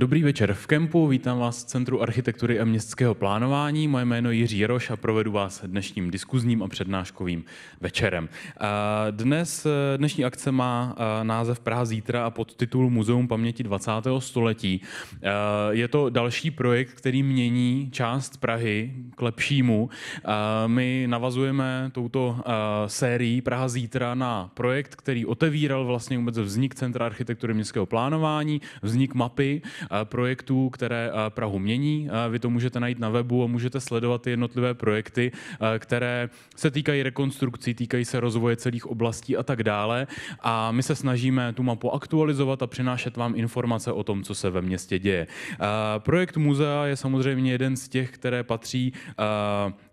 Dobrý večer v kempu, vítám vás z Centru architektury a městského plánování. Moje jméno je Jiří Roš a provedu vás dnešním diskuzním a přednáškovým večerem. Dnes, dnešní akce má název Praha zítra a podtitul Muzeum paměti 20. století. Je to další projekt, který mění část Prahy k lepšímu. My navazujeme touto sérií Praha zítra na projekt, který otevíral vlastně vůbec vznik Centra architektury městského plánování, vznik mapy Eh, projektů, které eh, Prahu mění. Eh, vy to můžete najít na webu a můžete sledovat ty jednotlivé projekty, které se týkají rekonstrukcí, týkají se rozvoje celých oblastí a tak dále. A my se snažíme tu mapu aktualizovat a přinášet vám informace o tom, co se ve městě děje. Projekt muzea je samozřejmě jeden z těch, které patří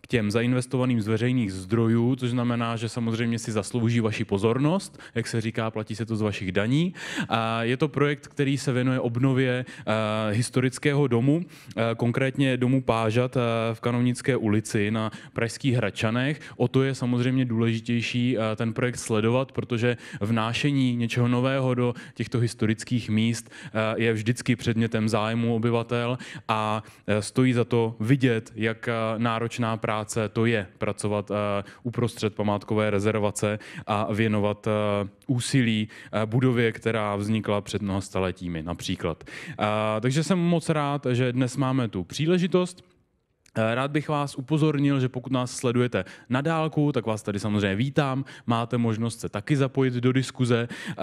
těm zainvestovaným z veřejných zdrojů, což znamená, že samozřejmě si zaslouží vaši pozornost, jak se říká, platí se to z vašich daní. A je to projekt, který se věnuje obnově eh, historického domu, eh, konkrétně domu Pážat eh, v Kanovnické ulici na Pražských Hračanech. O to je samozřejmě důležitější ten projekt sledovat, protože vnášení něčeho nového do těchto historických míst je vždycky předmětem zájmu obyvatel a stojí za to vidět, jak náročná práce práce to je pracovat eh, uprostřed památkové rezervace a věnovat eh, úsilí eh, budově, která vznikla před mnoha staletími například. Takže jsem moc rád, že dnes máme tu příležitost Eh, rád bych vás upozornil, že pokud nás sledujete na dálku, tak vás tady samozřejmě vítám. Máte možnost se taky zapojit do diskuze. Eh,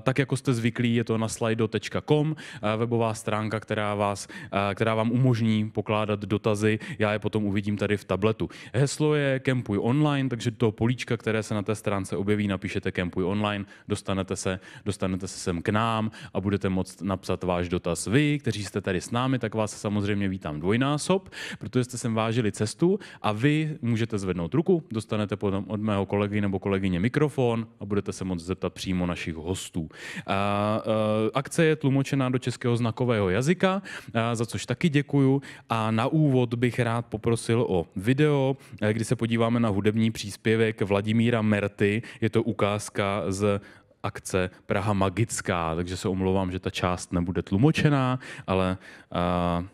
tak jako jste zvyklí, je to na slido.com, eh, webová stránka, která, vás, která vám umožní pokládat dotazy. Já je potom uvidím tady v tabletu. Heslo je Kempuj online, takže to políčka, které se na té stránce objeví, napíšete Kempuj online, dostanete se, dostanete se sem k nám a budete moct napsat váš dotaz. Vy, kteří jste tady s námi, tak vás samozřejmě vítám dvojnásob, protože jste sem vážili cestu a vy můžete zvednout ruku, dostanete potom od mého kolegy nebo kolegyně mikrofon a budete se moct zeptat přímo našich hostů. A, a, eh, akce je tlumočená do českého znakového jazyka, a, za což taky děkuju a na úvod bych rád poprosil o video, eh, kdy se podíváme na hudební příspěvek Vladimíra Merty. Je to ukázka z akce Praha magická, takže se omlouvám, že ta část nebude tlumočená, ale eh,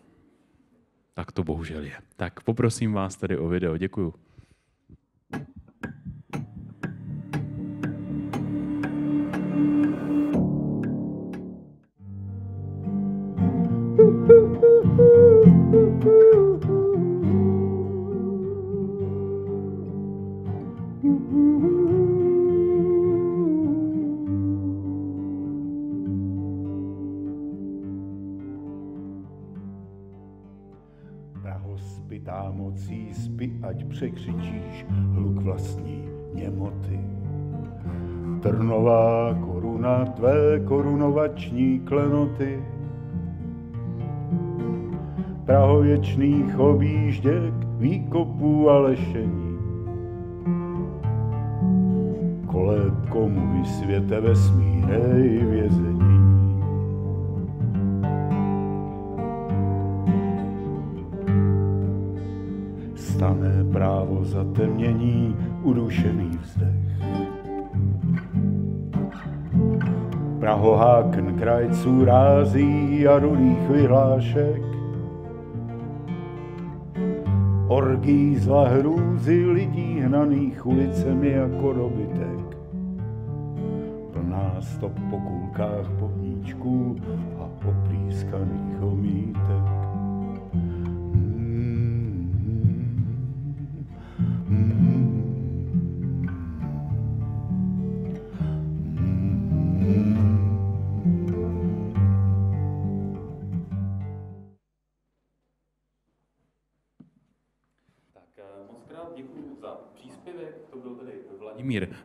tak to bohužel je. Tak poprosím vás tady o video. Děkuju. Praho spytá mocí, spy, ať překřičíš hluk vlastní němoty. Trnová koruna, tvé korunovační klenoty, Prahověčný chobížděk, výkopů a lešení. Kolébko můj světe vesmíre i vězení. Stane právo zatemnění, udušený vzdech. Prahoháken krajců rází a rudých vyhlášek, orgí zla hrůzy lidí hnaných ulicemi jako dobytek. Plná stop po kulkách pomníčků a oprýskaných omít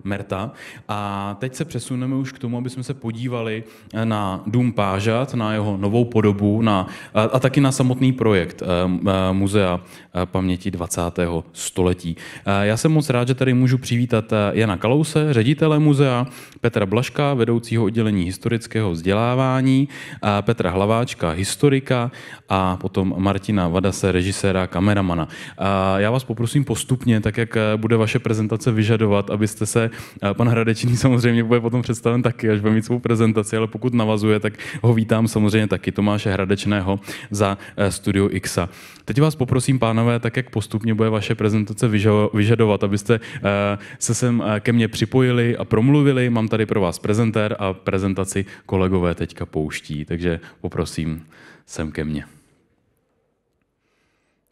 Merta. A teď se přesuneme už k tomu, aby jsme se podívali eh, na Dům Pážat, na jeho novou podobu na, a, a taky na samotný projekt eh, eh, Muzea paměti 20. století. Já jsem moc rád, že tady můžu přivítat Jana Kalouse, ředitele muzea, Petra Blaška, vedoucího oddělení historického vzdělávání, Petra Hlaváčka, historika a potom Martina Vadase, režiséra, kameramana. Já vás poprosím postupně, tak jak bude vaše prezentace vyžadovat, abyste se Pan Hradečný samozřejmě bude potom představen taky, až bude mít svou prezentaci, ale pokud navazuje, tak ho vítám samozřejmě taky Tomáše Hradečného za eh, Studio Xa. Teď vás poprosím, pánové, tak jak postupně bude vaše prezentace vyžadovat, abyste eh, se sem eh, ke mně připojili a promluvili. Mám tady pro vás prezentér a prezentaci kolegové teďka pouští, takže poprosím sem ke mně.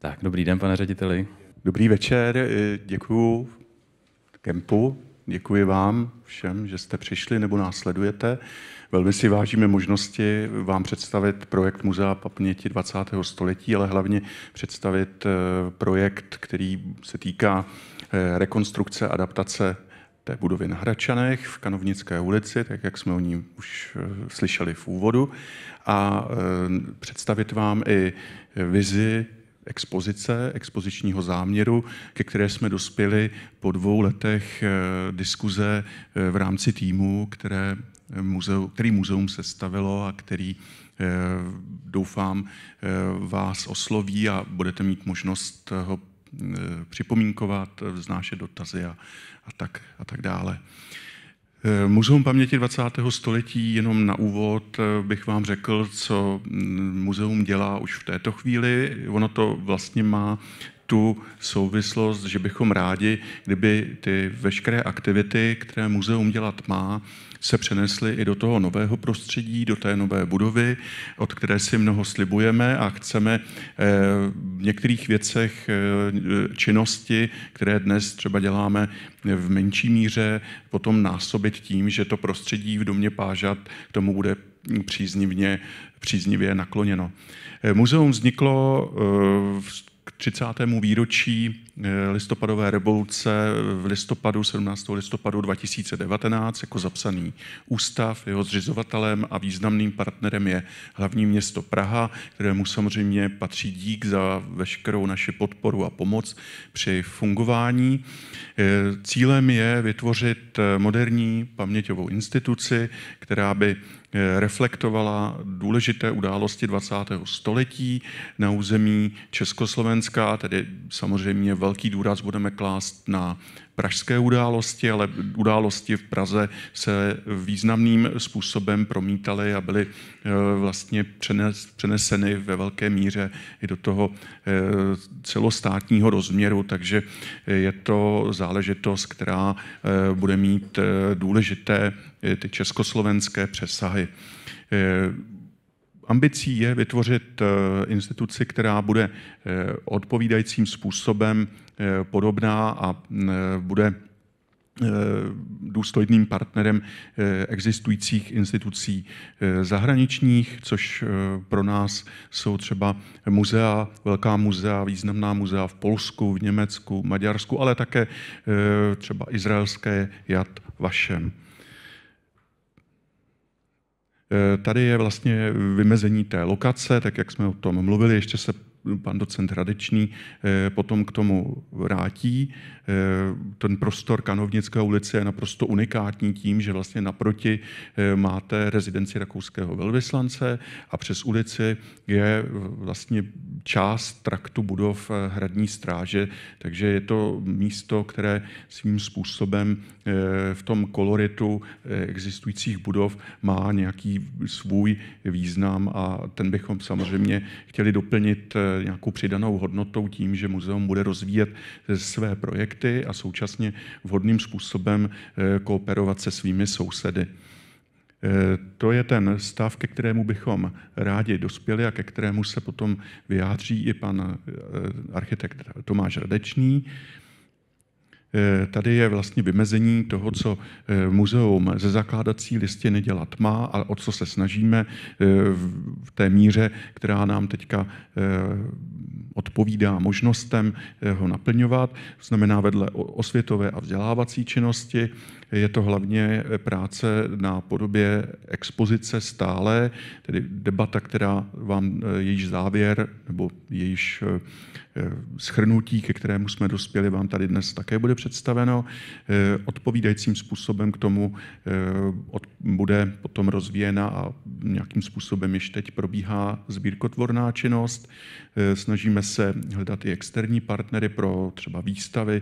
Tak, dobrý den, pane řediteli. Dobrý večer, děkuji kempu Děkuji vám všem, že jste přišli nebo následujete. Velmi si vážíme možnosti vám představit projekt Muzea paměti 20. století, ale hlavně představit eh, projekt, který se týká eh, rekonstrukce, adaptace té budovy na Hračanech v Kanovnické ulici, tak jak jsme o ní už eh, slyšeli v úvodu, a představit vám i vizi expozice, expozičního záměru, ke které jsme dospěli po dvou letech eh, diskuze eh, v rámci týmu, které eh, muzeu, který muzeum se stavilo a který doufám vás osloví a budete mít možnost ho připomínkovat, vznášet dotazy a, a, tak, a tak dále. Eh, muzeum paměti 20. století, jenom na úvod eh, bych vám řekl, co mm, muzeum dělá už v této chvíli. Ono to vlastně má tu souvislost, že bychom rádi, kdyby ty veškeré aktivity, které muzeum dělat má, se přenesly i do toho nového prostředí, do té nové budovy, od které si mnoho slibujeme a chceme eh, v některých věcech eh, činnosti, které dnes třeba děláme v menší míře, potom násobit tím, že to prostředí v domě Pážat k tomu bude příznivně, příznivě nakloněno. Eh, muzeum vzniklo v 30. výročí eh, listopadové revoluce v listopadu 17. listopadu 2019 jako zapsaný ústav. Jeho zřizovatelem a významným partnerem je hlavní město Praha, kterému samozřejmě patří dík za veškerou naši podporu a pomoc při fungování. Eh, cílem je vytvořit eh, moderní paměťovou instituci, která by Eh, reflektovala důležité události 20. století na území Československa, tedy samozřejmě velký důraz budeme klást na pražské události, ale události v Praze se významným způsobem promítaly a byly eh, vlastně přeneseny ve velké míře i do toho eh, celostátního rozměru, takže eh, je to záležitost, která bude mít důležité ty československé přesahy. Ambicí je vytvořit instituci, která bude odpovídajícím způsobem Eh, podobná a mm, eh, bude eh, důstojným partnerem existujících institucí zahraničních, což pro nás jsou třeba muzea, velká muzea, významná muzea v Polsku, v Německu, Maďarsku, ale také třeba izraelské Jad Vašem. Tady je vlastně vymezení té lokace, tak jak jsme o tom mluvili, ještě se pan docent Radečný eh, potom k tomu vrátí. Eh, ten prostor Kanovnické ulice je naprosto unikátní tím, že vlastně naproti eh, máte rezidenci rakouského velvyslance a přes ulici je vlastně část traktu budov hradní stráže, takže je to místo, které svým způsobem v tom koloritu existujících budov má nějaký svůj význam a ten bychom samozřejmě chtěli doplnit nějakou přidanou hodnotou tím, že muzeum bude rozvíjet eh, své projekty a současně vhodným způsobem eh, kooperovat se svými sousedy. Eh, to je ten stav, ke kterému bychom rádi dospěli a ke kterému se potom vyjádří i pan architekt Tomáš Radečný. Eh, tady je vlastně vymezení toho, co eh, muzeum ze zakládací listiny dělat má a o co se snažíme eh, v té míře, která nám teďka odpovídá možnostem ho naplňovat. To znamená vedle osvětové a vzdělávací činnosti, je to hlavně eh, práce na podobě expozice stále, tedy debata, která vám eh, jejíž závěr nebo jejíž eh, schrnutí, ke kterému jsme dospěli, vám tady dnes také bude představeno. Odpovídajícím způsobem k tomu bude potom rozvíjena a nějakým způsobem již teď probíhá sbírkotvorná činnost. Snažíme se hledat i externí partnery pro třeba výstavy,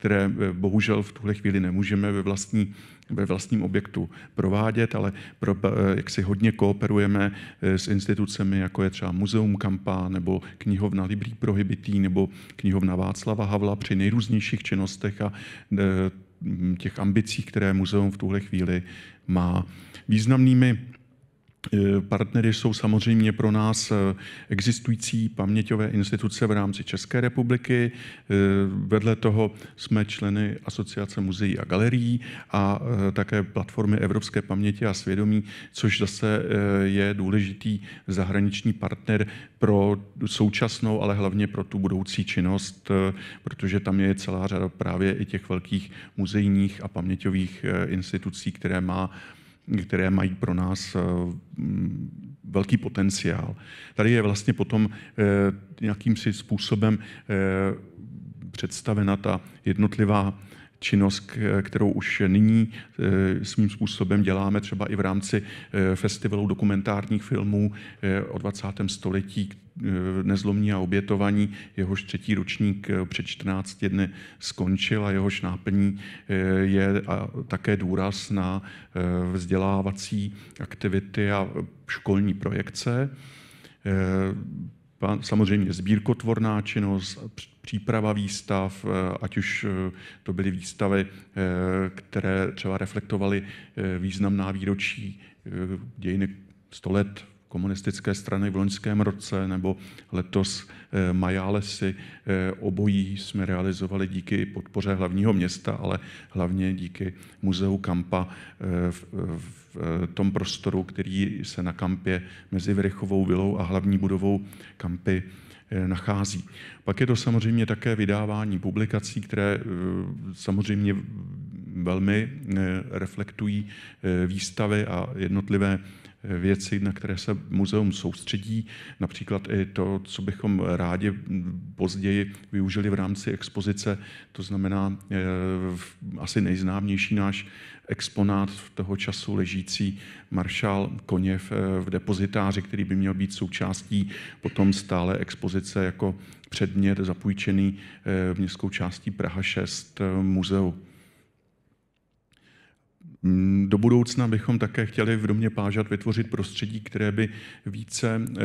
které eh, bohužel v tuhle chvíli nemůžeme ve, vlastní, ve vlastním objektu provádět, ale pro, eh, jak si hodně kooperujeme eh, s institucemi, jako je třeba Muzeum Kampa nebo knihovna Libri prohybitý, nebo knihovna Václava Havla při nejrůznějších činnostech a těch ambicích, které muzeum v tuhle chvíli má. Významnými E, partnery jsou samozřejmě pro nás e, existující paměťové instituce v rámci České republiky. E, vedle toho jsme členy Asociace muzeí a galerií a také platformy Evropské paměti a svědomí, což zase je důležitý zahraniční partner pro současnou, ale hlavně pro tu budoucí činnost, protože tam je celá řada právě i těch velkých muzejních a paměťových institucí, které má které mají pro nás eh, mm, velký potenciál. Tady je vlastně potom eh, nějakým si způsobem eh, představena ta jednotlivá činnost, kterou už nyní e, svým způsobem děláme třeba i v rámci e, festivalu dokumentárních filmů e, o 20. století, nezlomní a obětovaní. Jehož třetí ročník před 14 dny skončil a jehož náplní je také důraz na vzdělávací aktivity a školní projekce Samozřejmě sbírkotvorná činnost, příprava výstav, eh, ať už eh, to byly výstavy, eh, které třeba reflektovaly významná výročí dějiny 100 let komunistické strany v loňském roce nebo letos Majálesy. Obojí jsme realizovali díky podpoře hlavního města, ale hlavně díky muzeu Kampa v v eh, tom prostoru, který se na kampě mezi Vrychovou vilou a hlavní budovou kampy eh, nachází. Pak je to samozřejmě také vydávání publikací, které eh, samozřejmě velmi reflektují výstavy a jednotlivé věci, na které se muzeum soustředí, například i to, co bychom rádi později využili v rámci expozice, to znamená asi nejznámější náš exponát toho času ležící maršál Koněv eh, v depozitáři, který by měl být součástí potom stále expozice jako předmět zapůjčený eh, městskou částí Praha 6 eh, muzeu. Mm, do budoucna bychom také chtěli v domě Pážat vytvořit prostředí, které by více eh,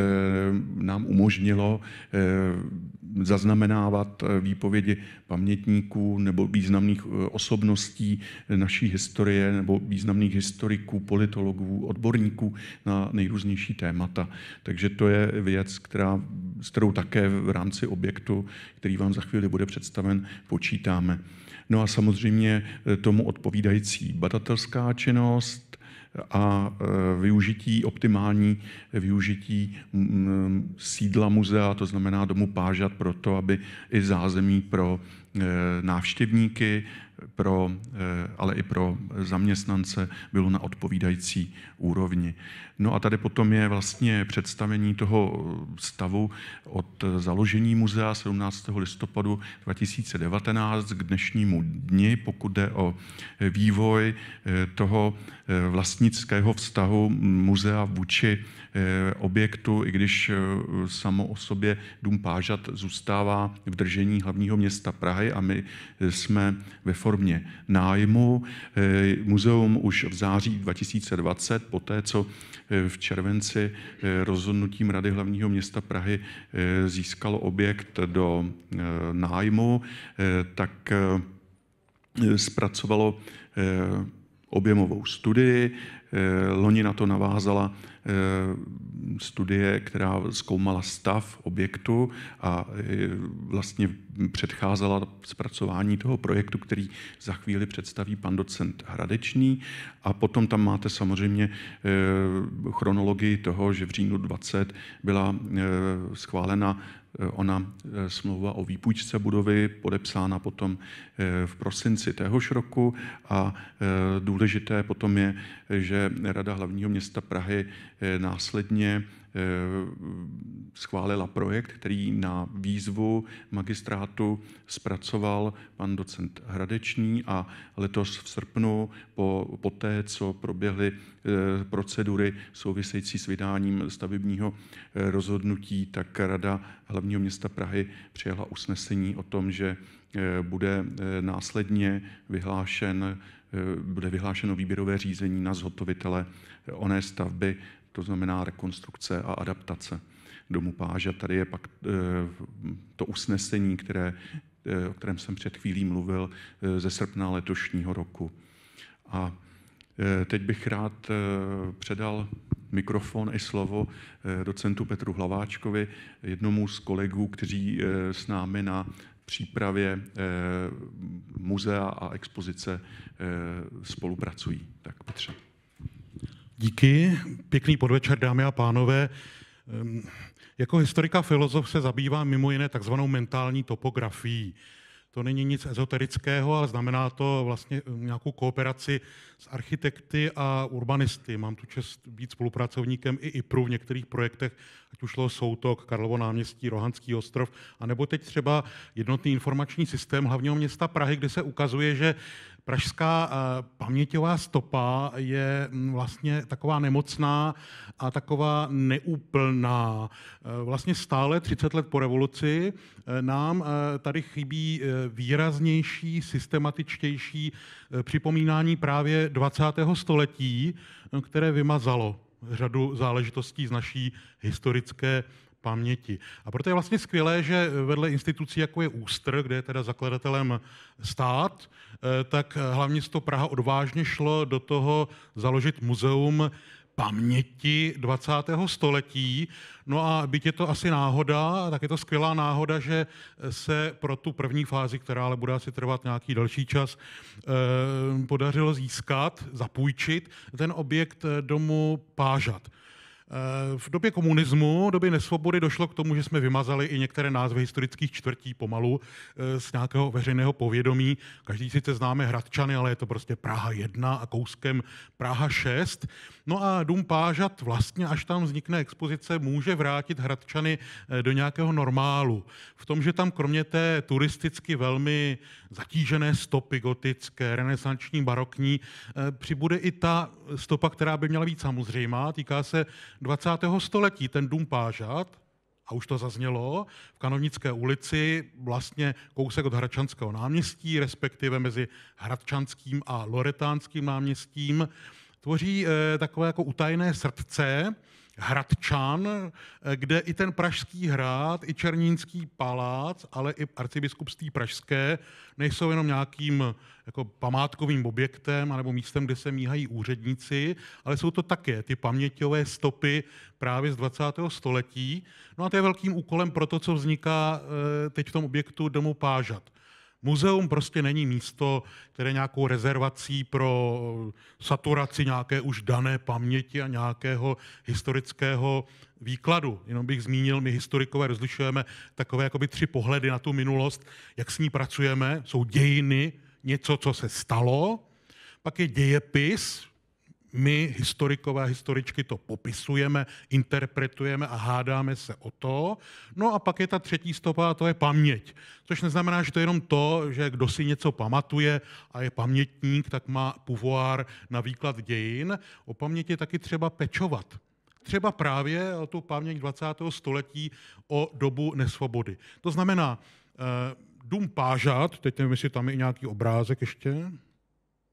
nám umožnilo eh, zaznamenávat eh, výpovědi pamětníků nebo významných osobností naší historie nebo významných historiků, politologů, odborníků na nejrůznější témata. Takže to je věc, která, s kterou také v rámci objektu, který vám za chvíli bude představen, počítáme. No a samozřejmě eh, tomu odpovídající badatelská činnost eh, a eh, využití, optimální využití mm, mm, sídla muzea, to znamená domu Pážat, to, aby i zázemí pro návštěvníky pro, eh, ale i pro zaměstnance bylo na odpovídající úrovni. No a tady potom je vlastně představení toho stavu od založení muzea 17. listopadu 2019 k dnešnímu dni, pokud jde o vývoj eh, toho eh, vlastnického vztahu muzea vůči Eh, objektu, i když eh, samo o sobě dům Pážat zůstává v držení hlavního města Prahy a my eh, jsme ve formě nájmu. Muzeum už v září 2020, poté co v červenci rozhodnutím Rady hlavního města Prahy získalo objekt do nájmu, tak zpracovalo objemovou studii, Eh, loni na to navázala eh, studie, která zkoumala stav objektu a eh, vlastně předcházela zpracování toho projektu, který za chvíli představí pan docent Hradečný. A potom tam máte samozřejmě chronologii toho, že v říjnu 20 byla schválena Eh, ona eh, smlouva o výpůjčce budovy podepsána potom eh, v prosinci téhož roku a důležité potom je, že Rada hlavního města Prahy následně Eh, schválila projekt, který na výzvu magistrátu zpracoval pan docent Hradeční a letos v srpnu po, po té, co proběhly eh, procedury související s vydáním stavebního eh, rozhodnutí, tak Rada hlavního města Prahy přijala usnesení o tom, že bude následně vyhlášen, bude vyhlášeno výběrové řízení na zhotovitele oné stavby to znamená rekonstrukce a adaptace domu páže. Tady je pak eh, to usnesení, které, eh, o kterém jsem před chvílí mluvil, eh, ze srpna letošního roku. A teď bych rád předal mikrofon i slovo docentu Petru Hlaváčkovi, jednomu z kolegů, kteří s námi na přípravě muzea a expozice spolupracují. Tak Petře. Díky, pěkný podvečer, dámy a pánové. Ehm, jako historika filozof se zabývám mimo jiné takzvanou mentální topografií. To není nic ezoterického, ale znamená to vlastně ehm, nějakou kooperaci s architekty a urbanisty. Mám tu čest být spolupracovníkem i IPRu v některých projektech, ať už šlo Soutok, Karlovo náměstí, Rohanský ostrov, anebo teď třeba jednotný informační systém hlavního města Prahy, kde se ukazuje, že Pražská eh, paměťová stopa je mm, vlastně taková nemocná a taková neúplná. Eh, vlastně stále 30 let po revoluci eh, nám tady chybí výraznější, systematičtější připomínání právě 20. století, které vymazalo řadu záležitostí z naší historické paměti. A proto je vlastně skvělé, že vedle institucí, jako je Ústr, kde je teda zakladatelem stát, eh, tak hlavně toho Praha odvážně šlo do toho založit muzeum paměti 20. století. No a byť je to asi náhoda, tak je to skvělá náhoda, že se pro tu první fázi, která ale bude asi trvat nějaký další čas, eh, podařilo získat, zapůjčit ten objekt eh, domu Pážat. Eh, v době komunismu, v době nesvobody došlo k tomu, že jsme vymazali i některé názvy historických čtvrtí pomalu eh, z nějakého veřejného povědomí. Každý sice známe Hradčany, ale je to prostě Praha 1 a kouskem Praha 6. No a dům Pážat vlastně, až tam vznikne expozice, může vrátit Hradčany eh, do nějakého normálu. V tom, že tam kromě té turisticky velmi zatížené stopy gotické, renesanční, barokní, přibude i ta stopa, která by měla být samozřejmá, týká se 20. století ten dům Pážat, a už to zaznělo, v Kanovnické ulici, vlastně kousek od Hradčanského náměstí, respektive mezi Hradčanským a Loretánským náměstím, tvoří e, takové jako utajené srdce Hradčan, eh, kde i ten Pražský hrad, i Černínský palác, ale i arcibiskupství Pražské nejsou jenom nějakým jako památkovým objektem nebo místem, kde se míhají úředníci, ale jsou to také ty paměťové stopy právě z 20. století. No a to je velkým úkolem pro to, co vzniká eh, teď v tom objektu domu Pážat. Muzeum prostě není místo, které nějakou rezervací pro saturaci nějaké už dané paměti a nějakého historického výkladu. Jenom bych zmínil, my historikové rozlišujeme takové jakoby tři pohledy na tu minulost, jak s ní pracujeme. Jsou dějiny, něco, co se stalo, pak je dějepis, my, historikové a historičky, to popisujeme, interpretujeme a hádáme se o to. No a pak je ta třetí stopa, a to je paměť. Což neznamená, že to je jenom to, že kdo si něco pamatuje a je pamětník, tak má pouvoir na výklad dějin. O paměti taky třeba pečovat třeba právě o tu paměť 20. století o dobu nesvobody. To znamená, eh, dům Pážat, teď nevím, jestli tam je nějaký obrázek ještě,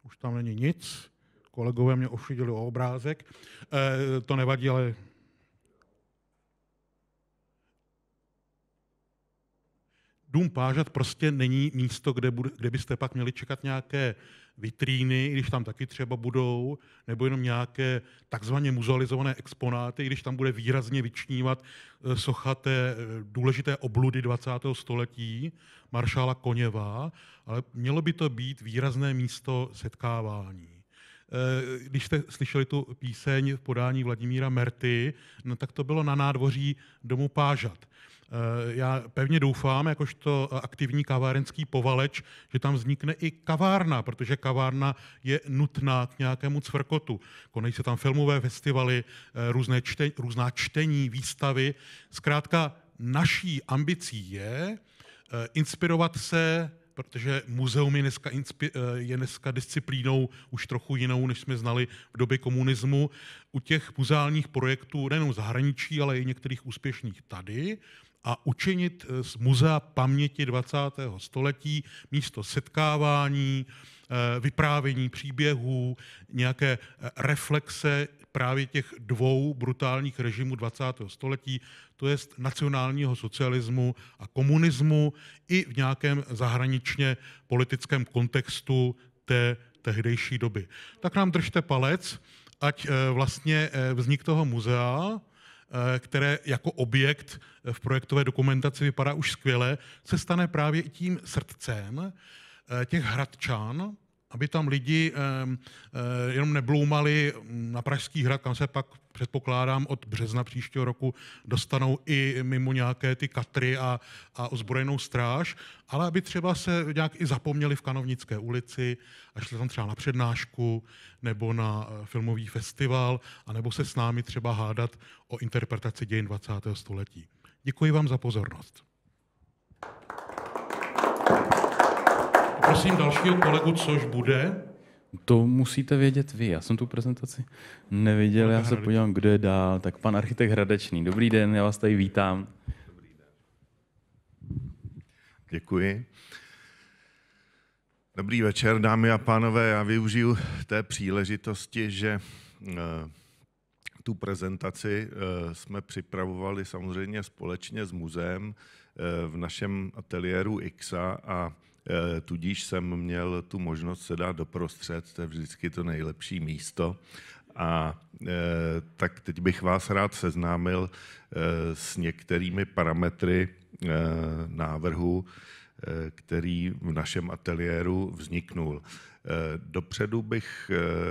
už tam není nic, Kolegové mě ošidili o obrázek. E, to nevadí, ale... Dům Pážat prostě není místo, kde, bude, kde byste pak měli čekat nějaké vitríny, i když tam taky třeba budou, nebo jenom nějaké takzvaně muzealizované exponáty, i když tam bude výrazně vyčnívat eh, socha té eh, důležité obludy 20. století, maršála Koněva, ale mělo by to být výrazné místo setkávání. Eh, když jste slyšeli tu píseň v podání Vladimíra Merty, no tak to bylo na nádvoří domu Pážat. Eh, já pevně doufám, jakožto aktivní kavárenský povaleč, že tam vznikne i kavárna, protože kavárna je nutná k nějakému cvrkotu. Konají se tam filmové festivaly, eh, různé čte, různá čtení, výstavy. Zkrátka naší ambicí je inspirovat se protože muzeum je dneska, eh, je dneska disciplínou už trochu jinou, než jsme znali v době komunismu. U těch muzeálních projektů, nejenom zahraničí, ale i některých úspěšných tady, a učinit eh, z muzea paměti 20. století místo setkávání, eh, vyprávění příběhů, nějaké reflexe právě těch dvou brutálních režimů 20. století, to je nacionálního socialismu a komunismu i v nějakém zahraničně politickém kontextu té tehdejší doby. Tak nám držte palec, ať eh, vlastně eh, vznik toho muzea, eh, které jako objekt v projektové dokumentaci vypadá už skvěle, se stane právě tím srdcem těch hradčan, aby tam lidi eh, jenom nebloumali mm, na Pražský hrad, kam se pak předpokládám od března příštího roku dostanou i mimo nějaké ty katry a, a ozbrojenou stráž, ale aby třeba se nějak i zapomněli v Kanovnické ulici a šli tam třeba na přednášku nebo na eh, filmový festival a nebo se s námi třeba hádat o interpretaci dějin 20. století. Děkuji vám za pozornost. Prosím dalšího kolegu, což bude? To musíte vědět vy. Já jsem tu prezentaci neviděl, já se podívám, kdo je dál. Tak pan architekt Hradečný. Dobrý den, já vás tady vítám. Děkuji. Dobrý večer, dámy a pánové. Já využiju té příležitosti, že eh, tu prezentaci eh, jsme připravovali samozřejmě společně s muzeem eh, v našem ateliéru IXA a Eh, tudíž jsem měl tu možnost se dát doprostřed, to je vždycky to nejlepší místo. A eh, tak teď bych vás rád seznámil eh, s některými parametry návrhu, který v našem ateliéru vzniknul. Dopředu bych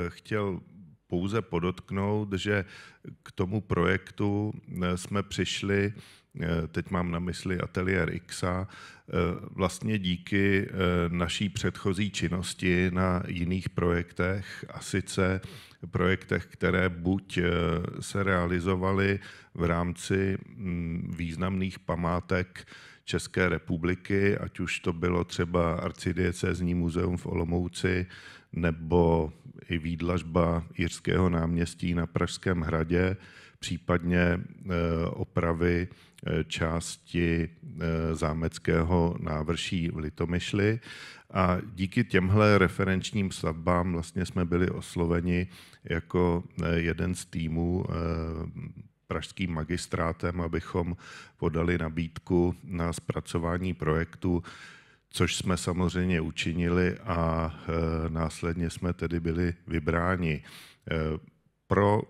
chtěl pouze podotknout, že k tomu projektu jsme přišli Eh, teď mám na mysli ateliér Xa, eh, vlastně díky eh, naší předchozí činnosti na jiných projektech a sice projektech, které buď se realizovaly v rámci mm, významných památek České republiky, ať už to bylo třeba arcidiecezní muzeum v Olomouci nebo i výdlažba Jirského náměstí na Pražském hradě, případně opravy Eh, části eh, zámeckého návrší v Litomyšli. A díky těmhle referenčním stavbám vlastně jsme byli osloveni jako eh, jeden z týmů pražským magistrátem, abychom podali nabídku na zpracování projektu, což jsme samozřejmě učinili a následně jsme tedy byli vybráni. Pro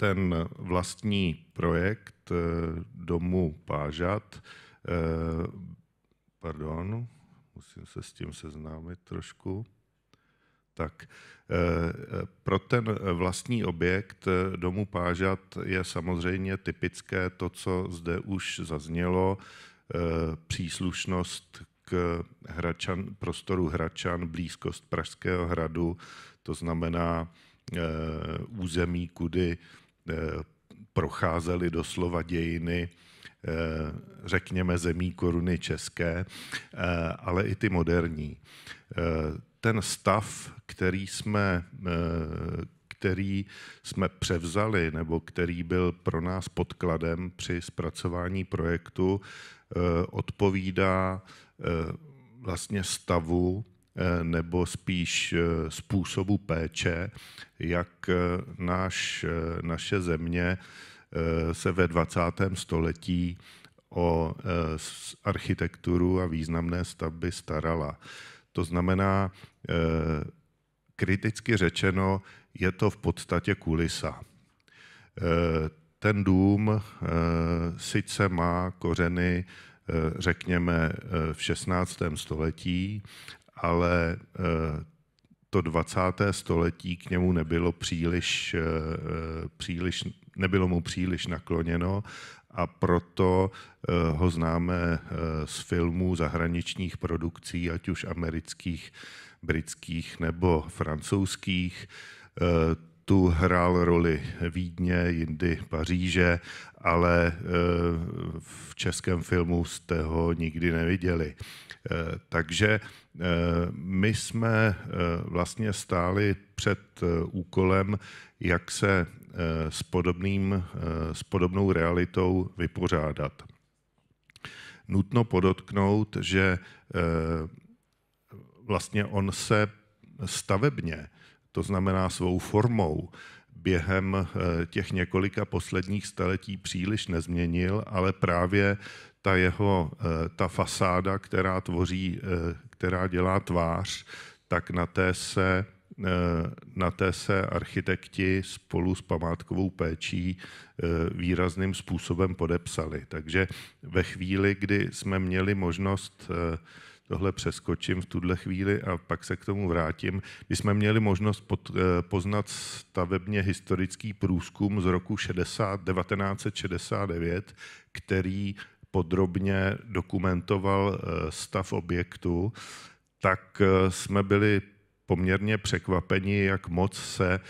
ten vlastní projekt eh, domu Pážat, eh, pardon, musím se s tím seznámit trošku, tak eh, pro ten vlastní objekt domu Pážat je samozřejmě typické to, co zde už zaznělo, příslušnost k Hračan, prostoru Hračan, blízkost Pražského hradu, to znamená území, kudy Eh, procházeli doslova dějiny, eh, řekněme, zemí koruny české, eh, ale i ty moderní. Ten stav, který jsme, který jsme převzali nebo který byl pro nás podkladem při zpracování projektu, odpovídá vlastně stavu Eh, nebo spíš eh, způsobu péče, jak eh, náš, naše země se ve 20. století o architekturu a významné stavby starala. To znamená, kriticky řečeno, je to v podstatě kulisa. Ten dům sice má kořeny, řekněme, v 16. století, ale eh, to 20. století k němu nebylo příliš, eh, eh, příliš nebylo mu příliš nakloněno a proto ho známe z filmů zahraničních produkcí, ať už amerických, britských nebo francouzských. Tu hrál roli Vídně, jindy Paříže, ale v českém filmu jste ho nikdy neviděli. Takže my jsme eh, vlastně stáli před eh, úkolem, jak se eh, s, podobným, s podobnou realitou vypořádat. Nutno podotknout, že vlastně on se stavebně, to znamená svou formou, během těch několika posledních staletí příliš nezměnil, ale právě ta jeho, ta fasáda, která tvoří která dělá tvář, tak na té se eh, na té se architekti spolu s památkovou péčí eh, výrazným způsobem podepsali. Takže ve chvíli, kdy jsme měli možnost eh, tohle přeskočím v tuhle chvíli a pak se k tomu vrátím. Když jsme měli možnost pod, poznat stavebně historický průzkum z roku 60, 1969, který podrobně dokumentoval eh, stav objektu, tak eh, jsme byli poměrně překvapeni, jak moc se eh,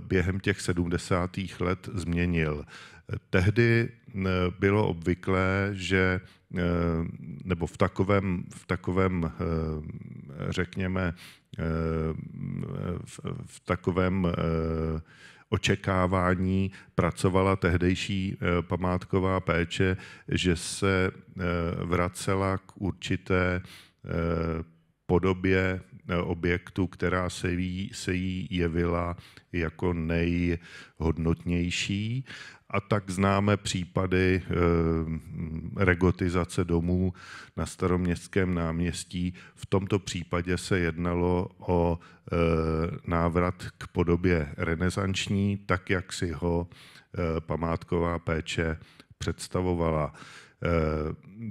během těch 70. let změnil. Tehdy bylo obvyklé, že nebo v takovém, v takovém řekněme, v takovém očekávání pracovala tehdejší eh, památková péče, že se eh, vracela k určité eh, podobě objektu, která se jí, se jí jevila jako nejhodnotnější a tak známe případy e, regotizace domů na staroměstském náměstí. V tomto případě se jednalo o e, návrat k podobě renesanční, tak jak si ho e, památková péče představovala.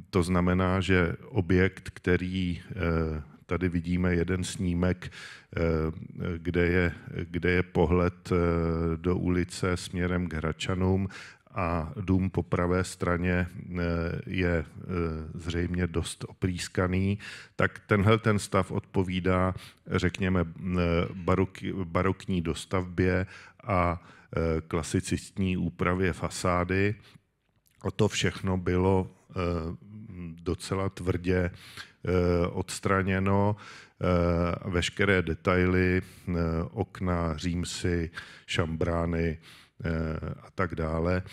To znamená, že objekt, který Tady vidíme jeden snímek, eh, kde je, kde je pohled eh, do ulice směrem k Hračanům a dům po pravé straně eh, je zřejmě dost oprýskaný, tak tenhle ten stav odpovídá, řekněme, barok, barokní dostavbě a klasicistní úpravě fasády. O to všechno bylo docela tvrdě Eh, odstraněno. Eh, veškeré detaily, eh, okna, římsy, šambrány a tak dále.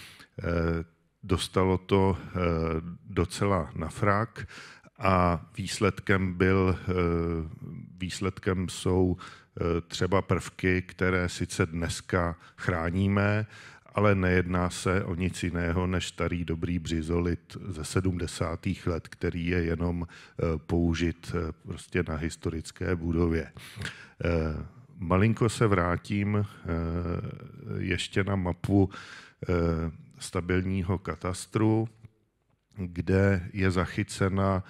Dostalo to docela na frak a výsledkem, byl, výsledkem jsou třeba prvky, které sice dneska chráníme, ale nejedná se o nic jiného než starý dobrý břizolit ze 70. let, který je jenom eh, použit eh, prostě na historické budově. Eh, malinko se vrátím ještě na mapu stabilního katastru, kde je zachycena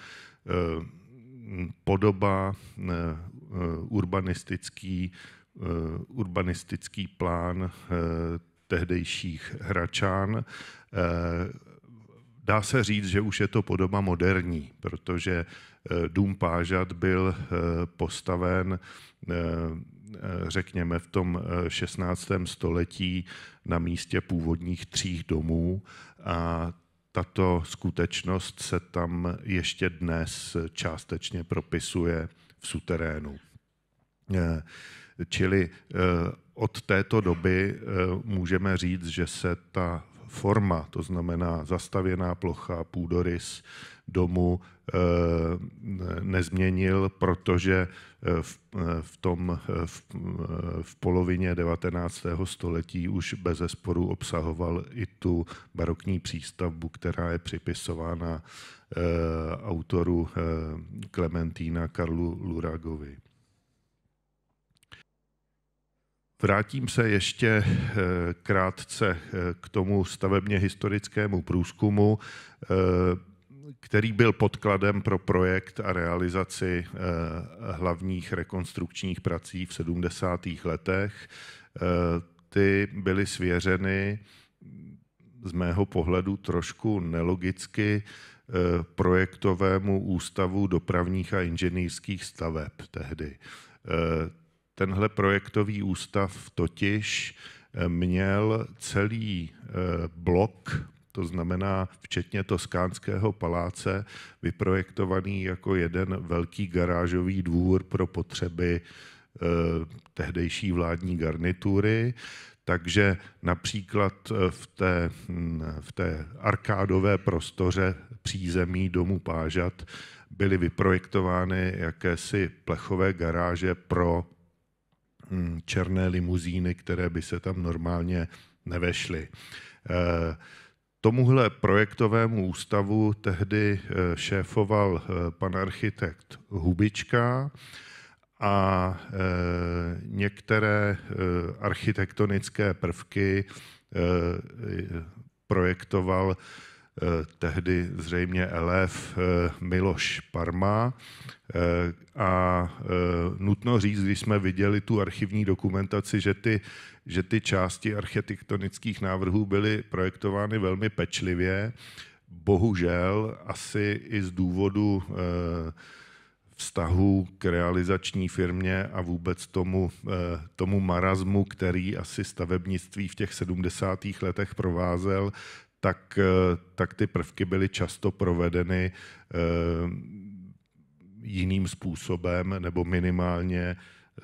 podoba urbanistický urbanistický plán tehdejších hračán. Eh, dá se říct, že už je to podoba moderní, protože eh, dům Pážat byl eh, postaven řekněme v tom 16. století na místě původních třích domů a tato skutečnost se tam ještě dnes částečně propisuje v suterénu. Čili eh, od této doby eh, můžeme říct, že se ta forma, to znamená zastavěná plocha, půdorys domu eh, nezměnil, protože v, v, tom, v, v polovině 19. století už bez zesporu obsahoval i tu barokní přístavbu, která je připisována autoru Klementína Karlu Luragovi. Vrátím se ještě eh, krátce eh, k tomu stavebně historickému průzkumu, eh, který byl podkladem pro projekt a realizaci hlavních rekonstrukčních prací v 70. letech. Ty byly svěřeny z mého pohledu trošku nelogicky projektovému ústavu dopravních a inženýrských staveb tehdy Tenhle projektový ústav totiž eh, měl celý eh, blok, to znamená včetně Toskánského paláce, vyprojektovaný jako jeden velký garážový dvůr pro potřeby eh, tehdejší vládní garnitury. Takže například v té, hm, v té arkádové prostoře přízemí domu Pážat byly vyprojektovány jakési plechové garáže pro Mm, černé limuzíny, které by se tam normálně nevešly. Eh, tomuhle projektovému ústavu tehdy eh, šéfoval eh, pan architekt Hubička a některé architektonické prvky projektoval Eh, tehdy zřejmě elef eh, Miloš Parma. Eh, a nutno říct, když jsme viděli tu archivní dokumentaci, že ty, že ty části architektonických návrhů byly projektovány velmi pečlivě. Bohužel asi i z důvodu vztahu k realizační firmě a vůbec tomu, tomu marazmu, který asi stavebnictví v těch 70. letech provázel, tak, eh, tak ty prvky byly často provedeny eh, jiným způsobem nebo minimálně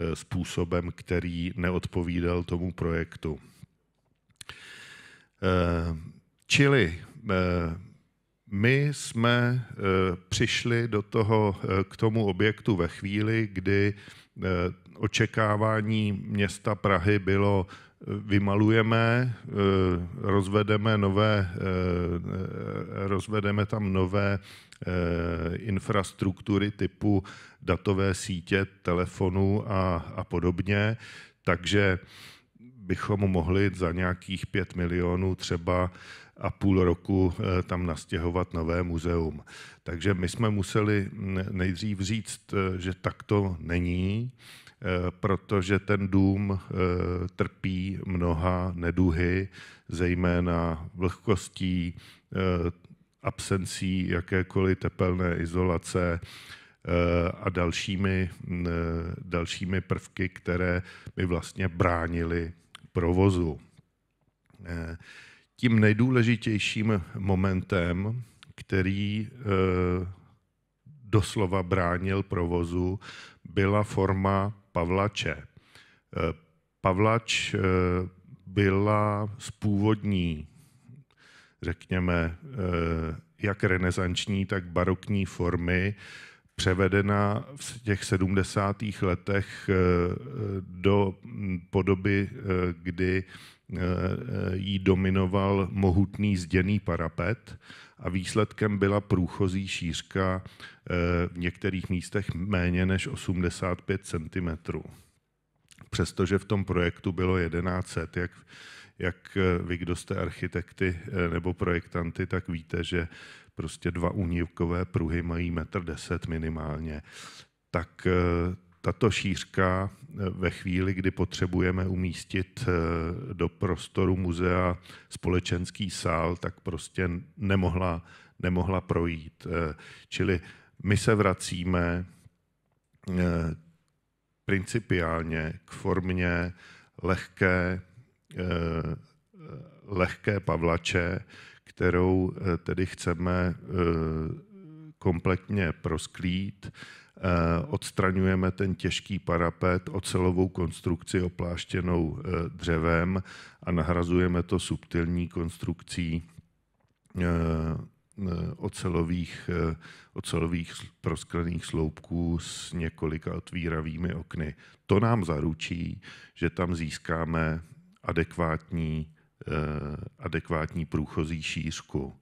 eh, způsobem, který neodpovídal tomu projektu. Čili my jsme přišli do toho, k tomu objektu ve chvíli, kdy očekávání města Prahy bylo vymalujeme, eh, rozvedeme, nové, eh, eh, rozvedeme tam nové infrastruktury typu datové sítě, telefonů a, a podobně. Takže bychom mohli za nějakých 5 milionů třeba a půl roku tam nastěhovat nové muzeum. Takže my jsme museli nejdřív říct, že tak to není, Eh, protože ten dům eh, trpí mnoha neduhy, zejména vlhkostí, eh, absencí jakékoliv tepelné izolace a dalšími, dalšími prvky, které by vlastně bránily provozu. Tím nejdůležitějším momentem, který doslova bránil provozu, byla forma Pavlače. Eh, Pavlač eh, byla z původní, řekněme, eh, jak renesanční, tak barokní formy převedena v těch 70. letech do podoby, kdy Eh, eh, jí dominoval mohutný zděný parapet a výsledkem byla průchozí šířka eh, v některých místech méně než 85 cm. Přestože v tom projektu bylo 1100, jak, jak vy, kdo jste architekty nebo projektanty, tak víte, že prostě dva únivkové pruhy mají metr deset minimálně tak tato šířka eh, ve chvíli, kdy potřebujeme umístit eh, do prostoru muzea společenský sál, tak prostě nemohla, nemohla projít. Eh, čili my se vracíme principiálně k formě lehké, lehké pavlače, kterou tedy chceme kompletně prosklít Eh, odstraňujeme ten těžký parapet, ocelovou konstrukci opláštěnou eh, dřevem a nahrazujeme to subtilní konstrukcí eh, ocelových, ocelových prosklených sloupků s několika otvíravými okny. To nám zaručí, že tam získáme adekvátní, adekvátní průchozí šířku.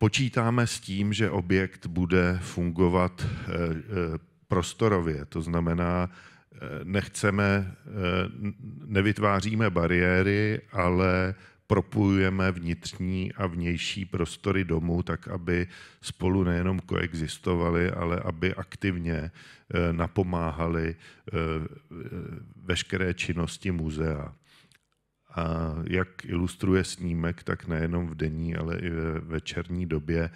Počítáme s tím, že objekt bude fungovat eh, eh, prostorově, to znamená, eh, nechceme, nevytváříme bariéry, ale propojujeme vnitřní a vnější prostory domu tak, aby spolu nejenom koexistovali, ale aby aktivně napomáhali veškeré činnosti muzea. A jak ilustruje snímek, tak nejenom v denní, ale i ve večerní době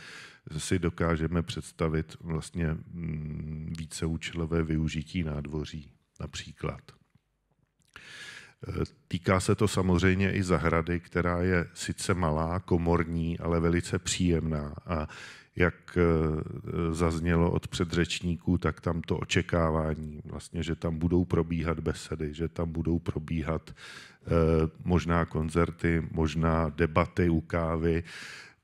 si dokážeme představit vlastně mm, víceúčelové využití nádvoří například. E, týká se to samozřejmě i zahrady, která je sice malá, komorní, ale velice příjemná. A jak e, zaznělo od předřečníků, tak tam to očekávání, vlastně, že tam budou probíhat besedy, že tam budou probíhat Eh, možná koncerty, možná debaty u kávy.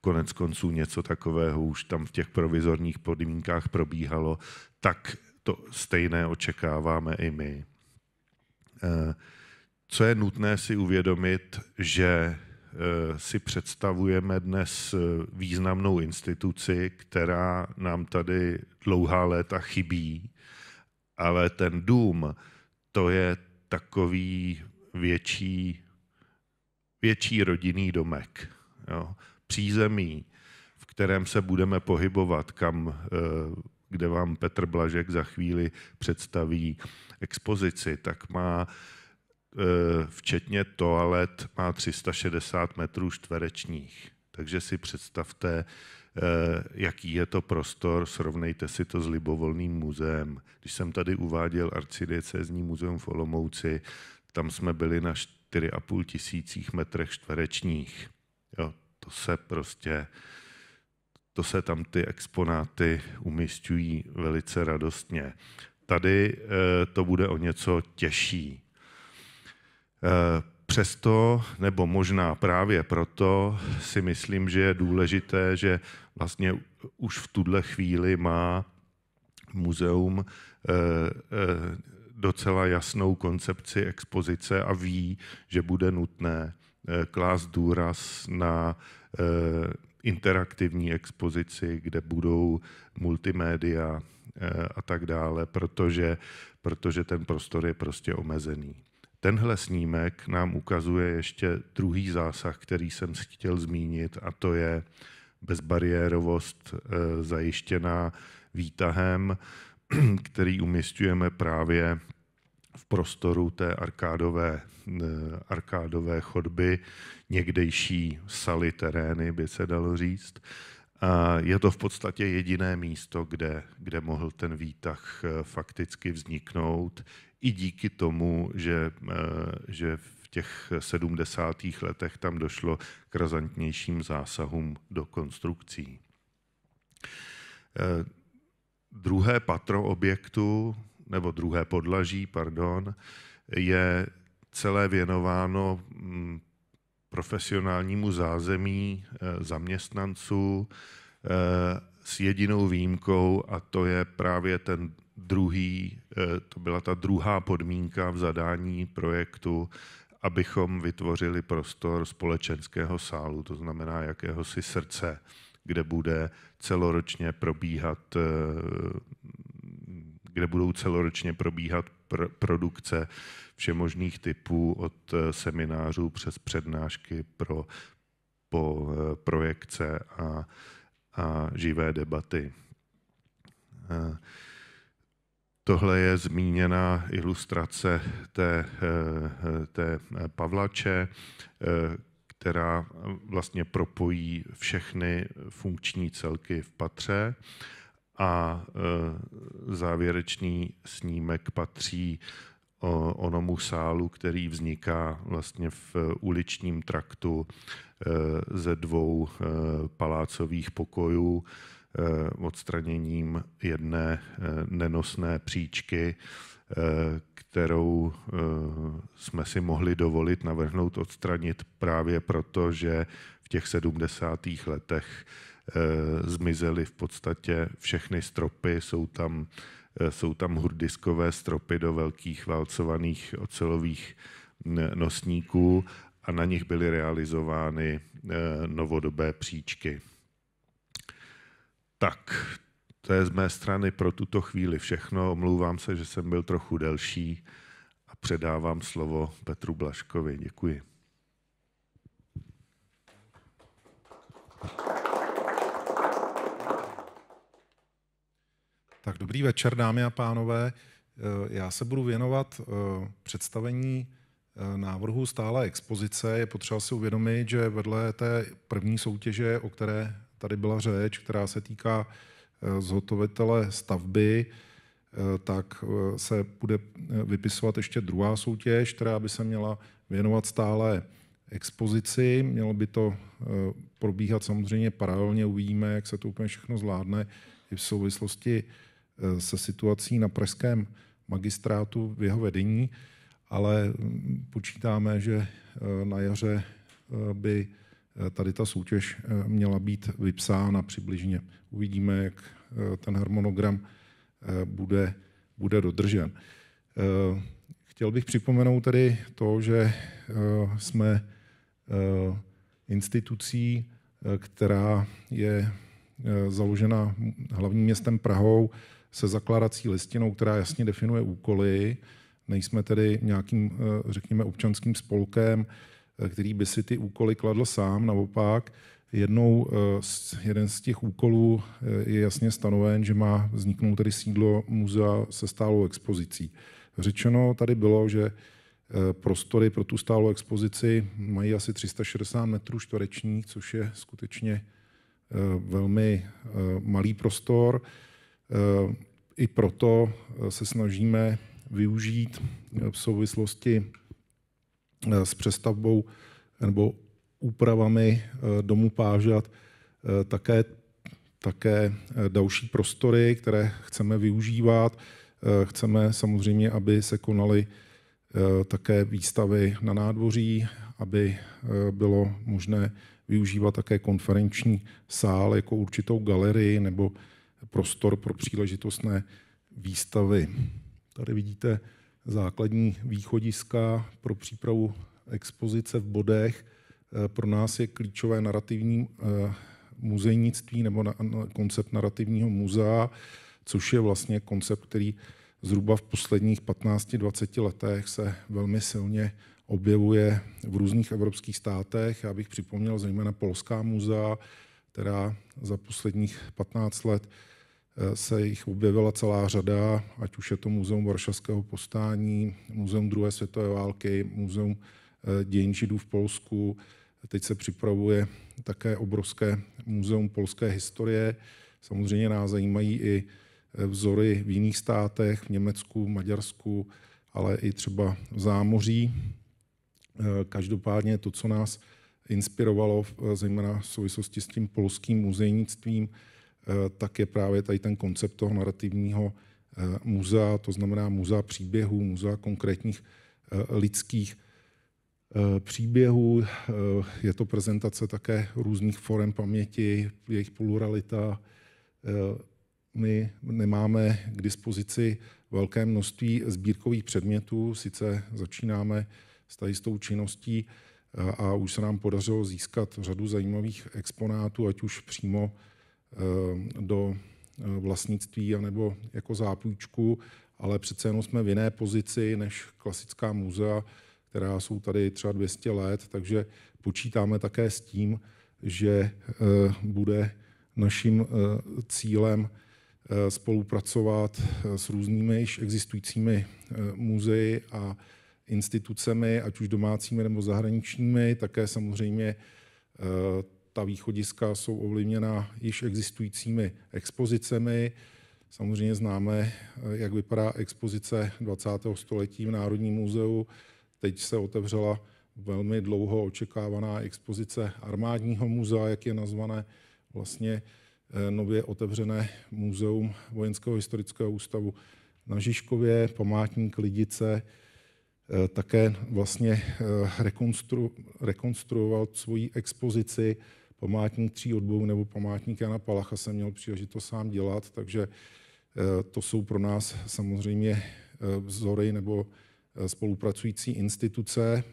Konec konců něco takového už tam v těch provizorních podmínkách probíhalo, tak to stejné očekáváme i my. Eh, co je nutné si uvědomit, že eh, si představujeme dnes významnou instituci, která nám tady dlouhá léta chybí, ale ten dům, to je takový větší, větší rodinný domek, jo? přízemí, v kterém se budeme pohybovat, kam, eh, kde vám Petr Blažek za chvíli představí expozici, tak má eh, včetně toalet má 360 metrů čtverečních. Takže si představte, eh, jaký je to prostor, srovnejte si to s libovolným muzeem. Když jsem tady uváděl arcidiecezní muzeum v Olomouci, tam jsme byli na 4,5 tisících metrech čtverečních. Jo, to se prostě, to se tam ty exponáty umistují velice radostně. Tady e, to bude o něco těžší. E, Přesto, nebo možná právě proto, si myslím, že je důležité, že vlastně už v tuhle chvíli má muzeum eh, docela jasnou koncepci expozice a ví, že bude nutné eh, klást důraz na eh, interaktivní expozici, kde budou multimédia eh, a tak dále, protože, protože ten prostor je prostě omezený. Tenhle snímek nám ukazuje ještě druhý zásah, který jsem chtěl zmínit, a to je bezbariérovost zajištěná výtahem. který umistujeme právě v prostoru té arkádové, eh, arkádové chodby, někdejší saly terény, by se dalo říct. A je to v podstatě jediné místo, kde, kde mohl ten výtah eh, fakticky vzniknout, i díky tomu, že, eh, že v těch 70. letech tam došlo k razantnějším zásahům do konstrukcí druhé patro objektu, nebo druhé podlaží, pardon, je celé věnováno mm, profesionálnímu zázemí eh, zaměstnanců eh, s jedinou výjimkou a to je právě ten druhý, eh, to byla ta druhá podmínka v zadání projektu, abychom vytvořili prostor společenského sálu, to znamená jakéhosi srdce kde bude celoročně probíhat eh, kde budou celoročně probíhat pr- produkce všemožných typů od eh, seminářů přes přednášky pro, po eh, projekce a, a živé debaty. Tohle je zmíněná ilustrace té, té Pavlače, která eh, vlastně propojí všechny funkční celky v patře a eh, závěrečný snímek patří onomu sálu, který vzniká vlastně v uličním traktu eh, ze dvou palácových pokojů odstraněním jedné nenosné příčky kterou eh, jsme si mohli dovolit navrhnout odstranit právě proto, že v těch 70. letech eh, zmizely v podstatě všechny stropy, jsou tam, eh, jsou tam hurdiskové stropy do velkých válcovaných ocelových nosníků a na nich byly realizovány novodobé příčky. Tak, to je z mé strany pro tuto chvíli všechno. Omlouvám se, že jsem byl trochu delší a předávám slovo Petru Blaškovi. Děkuji. Tak dobrý večer, dámy a pánové. Eh, já se budu věnovat eh, představení eh, návrhu stále expozice. Je potřeba si uvědomit, že vedle té první soutěže, o které tady byla řeč, která se týká Eh, zhotovitele stavby, eh, tak eh, se bude vypisovat ještě druhá soutěž, která by se měla věnovat stále expozici. Mělo by to probíhat samozřejmě paralelně, uvidíme, jak se to úplně všechno zvládne i v souvislosti se situací na pražském magistrátu v jeho vedení, ale hm, počítáme, že na jaře by tady ta soutěž eh, měla být vypsána přibližně. Uvidíme, jak eh, ten harmonogram eh, bude, bude dodržen. Chtěl bych připomenout tedy to, že jsme institucí, která je založena hlavním městem Prahou se zakládací listinou, která jasně definuje úkoly. Nejsme tedy nějakým, řekněme, občanským spolkem, který by si ty úkoly kladl sám. Naopak, jednou, eh, jeden z těch úkolů eh, je jasně stanoven, že má vzniknout tedy sídlo muzea se stálou expozicí. Řečeno tady bylo, že eh, prostory pro tu stálou expozici mají asi 360 metrů čtverečních, což je skutečně velmi malý prostor. I proto se snažíme využít v souvislosti Eh, s přestavbou nebo úpravami eh, domu Pážat eh, také, také další prostory, které chceme využívat. Chceme samozřejmě, aby se konaly také výstavy na nádvoří, aby bylo možné využívat také konferenční sál jako určitou galerii nebo prostor pro příležitostné výstavy. Tady vidíte základní východiska pro přípravu expozice v bodech. Eh, pro nás je klíčové narrativní eh, muzejnictví nebo koncept narrativního muzea, což je vlastně koncept, který zhruba v posledních 15-20 letech se velmi silně objevuje v různých evropských státech. Já bych připomněl zejména polská muzea, která za posledních 15 let se jich objevila celá řada, ať už je to Muzeum Varšavského postání, Muzeum druhé světové války, Muzeum eh, dějin židů v Polsku. Teď se připravuje také obrovské muzeum polské historie. Samozřejmě nás zajímají i eh, vzory v jiných státech, v Německu, Maďarsku, ale i třeba v zámoří. Eh, každopádně to, co nás inspirovalo, zejména v souvislosti s tím polským muzejnictvím, Eh, tak je právě tady ten koncept toho narrativního eh, muzea, to znamená muzea příběhů, muzea konkrétních eh, lidských příběhů. Je to prezentace také různých forem paměti, jejich pluralita. My nemáme k dispozici velké množství sbírkových předmětů, sice začínáme s tady s tou činností a už se nám podařilo získat řadu zajímavých exponátů, ať už přímo Eh, do eh, vlastnictví anebo jako zápůjčku, ale přece jenom jsme v jiné pozici než klasická muzea, která jsou tady třeba 200 let, takže počítáme také s tím, že eh, bude naším cílem spolupracovat s různými již existujícími muzei a institucemi, ať už domácími nebo zahraničními, také samozřejmě ta východiska jsou ovlivněna již existujícími expozicemi. Samozřejmě známe, eh, jak vypadá expozice 20. století v Národním muzeu. Teď se otevřela velmi dlouho očekávaná expozice armádního muzea, jak je nazvané vlastně eh, nově otevřené muzeum Vojenského historického ústavu na Žižkově, památník Lidice, eh, také vlastně rekonstru, rekonstruoval svoji expozici památník tří odbojů nebo památník Jana Palacha jsem měl příležitost sám dělat, takže eh, to jsou pro nás samozřejmě eh, vzory nebo eh, spolupracující instituce.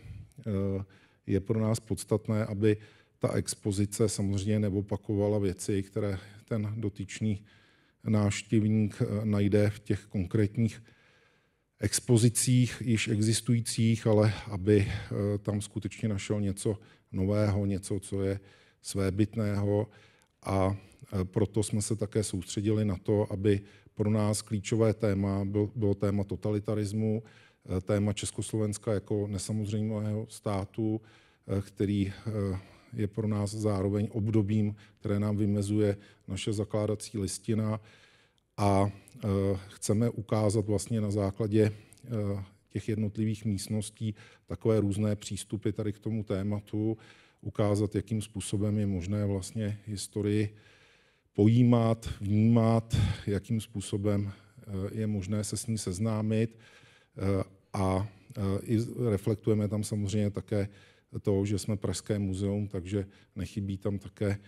Je pro nás podstatné, aby ta expozice samozřejmě neopakovala věci, které ten dotyčný návštěvník najde v těch konkrétních expozicích již existujících, ale aby tam skutečně našel něco nového, něco, co je svébytného a e, proto jsme se také soustředili na to, aby pro nás klíčové téma bylo téma totalitarismu, e, téma Československa jako nesamozřejmého státu, e, který je pro nás zároveň obdobím, které nám vymezuje naše zakládací listina a chceme ukázat vlastně na základě těch jednotlivých místností takové různé přístupy tady k tomu tématu, ukázat, jakým způsobem je možné vlastně historii pojímat, vnímat, jakým způsobem eh, je možné se s ní seznámit eh, a eh, i reflektujeme tam samozřejmě také to, že jsme Pražské muzeum, takže nechybí tam také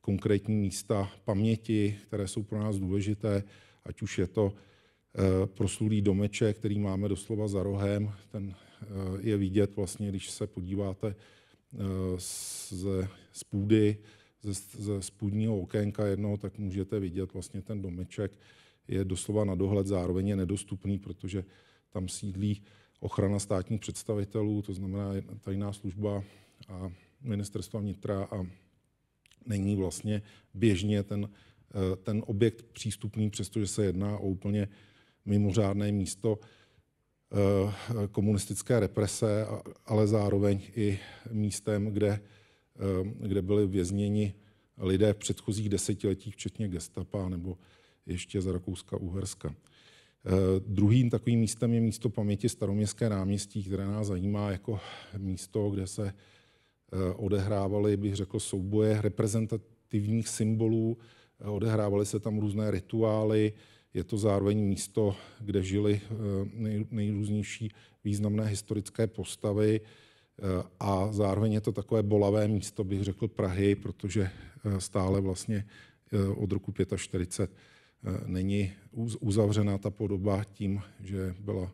konkrétní místa paměti, které jsou pro nás důležité, ať už je to proslulý domeček, který máme doslova za rohem, ten je vidět vlastně, když se podíváte Eh, ze, z půdy, ze, ze spůdního okénka jednoho, tak můžete vidět vlastně ten domeček je doslova na dohled, zároveň je nedostupný, protože tam sídlí ochrana státních představitelů, to znamená tajná služba a ministerstva vnitra a není vlastně běžně ten, eh, ten objekt přístupný, přestože se jedná o úplně mimořádné místo. Eh, komunistické represe, ale zároveň i místem, kde, eh, kde byli vězněni lidé v předchozích desetiletích, včetně gestapa nebo ještě za Rakouska-Uherska. Eh, druhým takovým místem je místo paměti Staroměstské náměstí, které nás zajímá jako místo, kde se odehrávaly, bych řekl, souboje reprezentativních symbolů, odehrávaly se tam různé rituály, je to zároveň místo, kde žili eh, nejrůznější významné historické postavy eh, a zároveň je to takové bolavé místo, bych řekl, Prahy, protože eh, stále vlastně od roku 45 není uzavřená ta podoba tím, že byla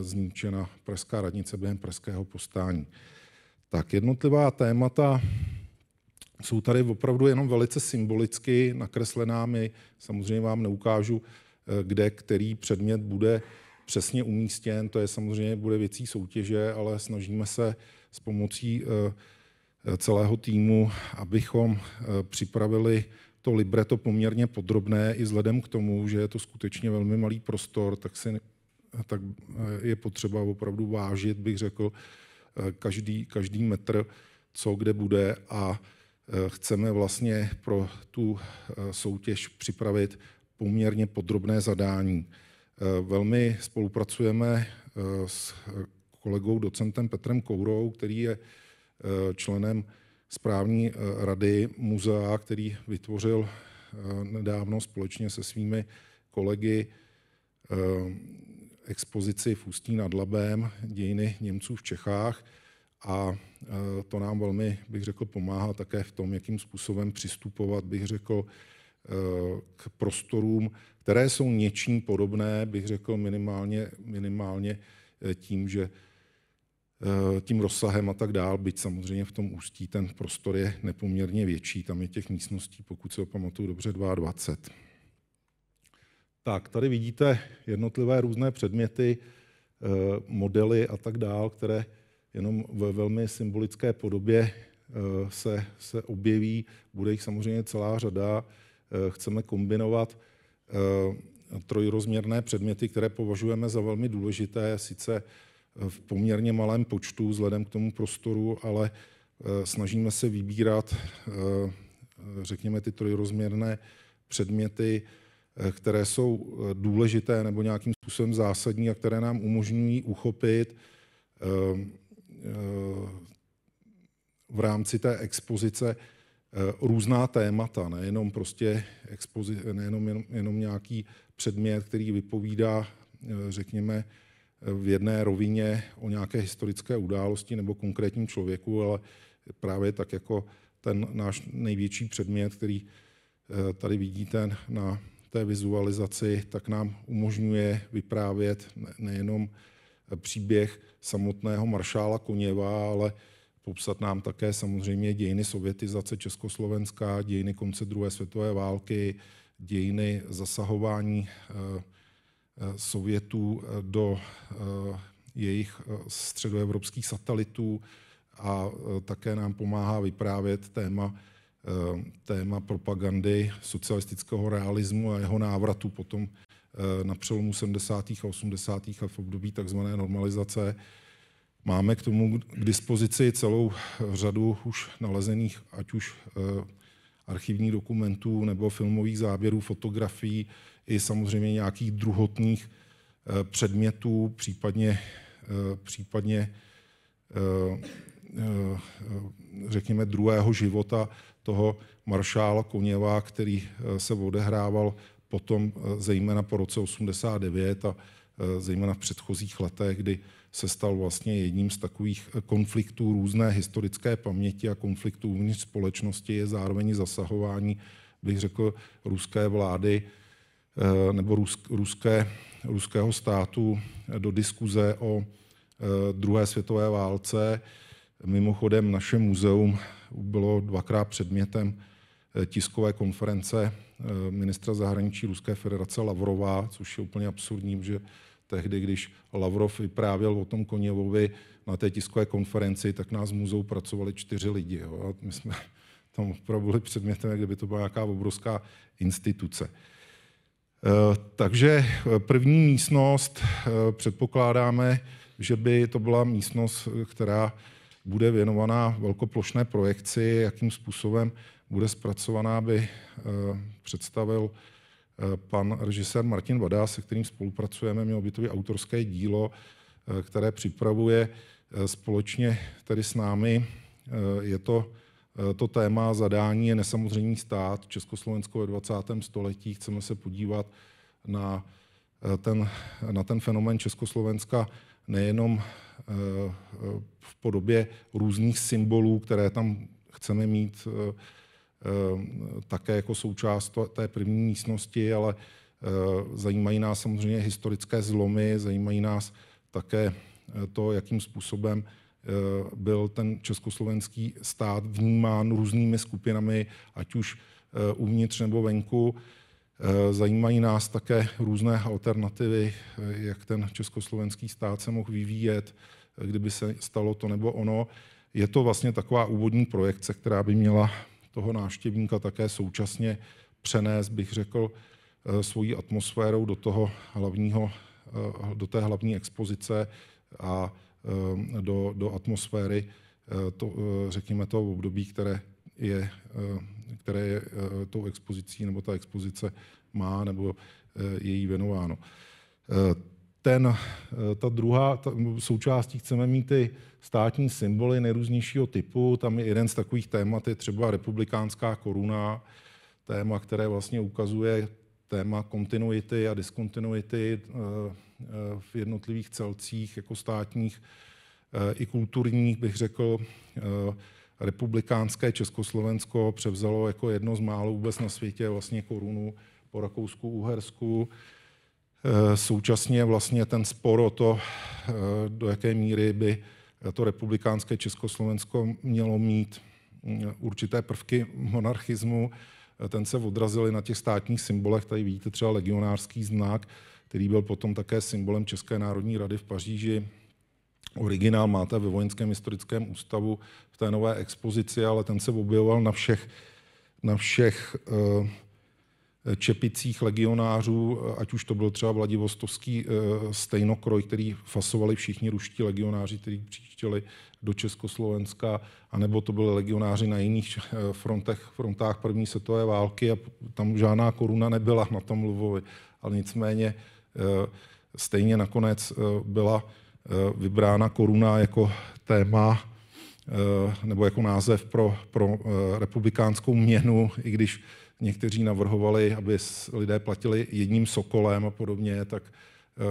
zničena Pražská radnice během Pražského postání. Tak jednotlivá témata jsou tady opravdu jenom velice symbolicky nakreslená. My samozřejmě vám neukážu, eh, kde který předmět bude přesně umístěn. To je samozřejmě bude věcí soutěže, ale snažíme se s pomocí eh, eh, celého týmu, abychom připravili to libreto poměrně podrobné, i vzhledem k tomu, že je to skutečně velmi malý prostor, tak, si, tak je potřeba opravdu vážit, bych řekl, každý, každý metr, co kde bude a chceme vlastně pro tu eh, soutěž připravit poměrně podrobné zadání. Eh, velmi spolupracujeme eh, s kolegou docentem Petrem Kourou, který je členem správní rady muzea, který vytvořil nedávno společně se svými kolegy expozici v Ústí nad Labem dějiny Němců v Čechách – a e, to nám velmi, bych řekl, pomáhá také v tom, jakým způsobem přistupovat, bych řekl, e, k prostorům, které jsou něčím podobné, bych řekl minimálně, minimálně e, tím, že tím rozsahem a tak dál, byť samozřejmě v tom ústí ten prostor je nepoměrně větší, tam je těch místností, pokud se pamatuju dobře, 22. Tak, tady vidíte jednotlivé různé předměty, modely a tak dál, které jenom ve velmi symbolické podobě eh, se, se objeví. Bude jich samozřejmě celá řada. Eh, chceme kombinovat eh, trojrozměrné předměty, které považujeme za velmi důležité, sice v poměrně malém počtu vzhledem k tomu prostoru, ale snažíme se vybírat, řekněme, ty trojrozměrné předměty, které jsou důležité nebo nějakým způsobem zásadní a které nám umožňují uchopit Eh, v rámci té expozice eh, různá témata, nejenom prostě expozi, nejenom jenom, jenom nějaký předmět, který vypovídá, eh, řekněme, v jedné rovině o nějaké historické události nebo konkrétním člověku, ale právě tak jako ten náš největší předmět, který tady vidíte na té vizualizaci, tak nám umožňuje vyprávět nejenom příběh samotného maršála Koněva, ale popsat nám také samozřejmě dějiny sovětizace Československa, dějiny konce druhé světové války, dějiny zasahování eh, eh, Sovětů eh, do jejich středoevropských satelitů a také nám pomáhá vyprávět téma, téma propagandy socialistického realismu a jeho návratu potom Eh, na přelomu 70. a 80. a v období tzv. normalizace. Máme k tomu k dispozici celou řadu už nalezených, ať už eh, archivních dokumentů nebo filmových záběrů, fotografií i samozřejmě nějakých druhotných eh, předmětů, případně, případně řekněme, druhého života toho maršála Koněva, který se odehrával potom eh, zejména po roce 89 a eh, zejména v předchozích letech, kdy se stal vlastně jedním z takových eh, konfliktů různé historické paměti a konfliktů uvnitř společnosti je zároveň zasahování, bych řekl, ruské vlády nebo ruské, ruského státu do diskuze o druhé světové válce. Mimochodem naše muzeum bylo dvakrát předmětem Eh, tiskové konference eh, ministra zahraničí Ruské federace Lavrova, což je úplně absurdní, že tehdy, když Lavrov vyprávěl o tom Koněvovi na té tiskové konferenci, tak nás v muzeu pracovali čtyři lidi. Jo? A my jsme tam opravdu byli předmětem, jak kdyby to byla nějaká obrovská instituce. Eh, takže první místnost předpokládáme, že by to byla místnost, která bude věnovaná velkoplošné projekci, jakým způsobem bude zpracovaná, by eh, představil eh, pan režisér Martin Vada, se kterým spolupracujeme. Mělo by to autorské dílo, eh, které připravuje společně tady s námi. Je to to téma zadání je nesamozřejmý stát. Československo ve 20. století. Chceme se podívat na ten, na ten fenomén Československa nejenom v podobě různých symbolů, které tam chceme mít Eh, také jako součást té první místnosti, ale eh, zajímají nás samozřejmě historické zlomy, zajímají nás také eh, to, jakým způsobem byl ten československý stát vnímán různými skupinami, ať už uvnitř nebo venku. Zajímají nás také různé alternativy, jak ten československý stát se mohl vyvíjet, kdyby se stalo to nebo ono. Je to vlastně taková úvodní projekce, která by měla toho návštěvníka také současně přenést, bych řekl, eh, svojí atmosférou do, toho hlavního, eh, do té hlavní expozice a eh, do, do atmosféry, to, řekněme, toho období, které je, které je tou expozicí nebo ta expozice má nebo je jí věnováno ten, eh, ta druhá ta, součástí chceme mít ty státní symboly nejrůznějšího typu. Tam je jeden z takových témat, je třeba republikánská koruna, téma, které vlastně ukazuje téma kontinuity a diskontinuity eh, eh, v jednotlivých celcích, jako státních i kulturních, bych řekl. Republikánské Československo převzalo jako jedno z málo vůbec na světě vlastně korunu po Rakousku-Uhersku. Eh, současně vlastně ten spor o to, eh, do jaké míry by to republikánské Československo mělo mít mm, určité prvky monarchismu, eh, ten se odrazil na těch státních symbolech. Tady vidíte třeba legionářský znak, který byl potom také symbolem České národní rady v Paříži. Originál máte ve Vojenském historickém ústavu v té nové expozici, ale ten se objevoval na všech, na všech uh, čepicích legionářů, ať už to byl třeba Vladivostovský eh, stejnokroj, který fasovali všichni ruští legionáři, kteří přijížděli do Československa, anebo to byly legionáři na jiných eh, frontech, frontách první světové války a tam žádná koruna nebyla na tom Lvovi. Ale nicméně eh, stejně nakonec byla vybrána koruna jako téma nebo jako název pro, pro republikánskou měnu, i když Někteří navrhovali, aby lidé platili jedním sokolem a podobně, tak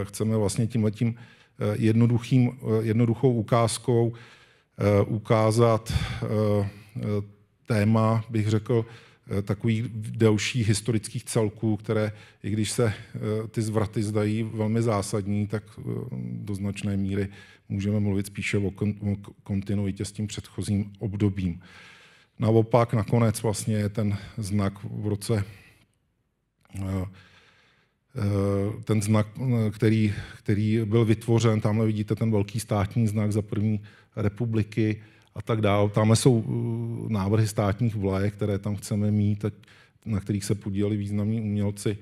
eh, chceme vlastně tímhletím eh, jednoduchým, eh, jednoduchou ukázkou ukázat téma, bych řekl, takových delších historických celků, které, i když se ty zvraty zdají velmi zásadní, tak do značné míry můžeme mluvit spíše o kontinuitě s tím předchozím obdobím. Naopak nakonec vlastně je ten znak v roce, eh, eh, ten znak, který, který byl vytvořen, tamhle vidíte ten velký státní znak za první republiky a tak dále. Tamhle jsou eh, návrhy státních vlajek, které tam chceme mít, na kterých se podíleli významní umělci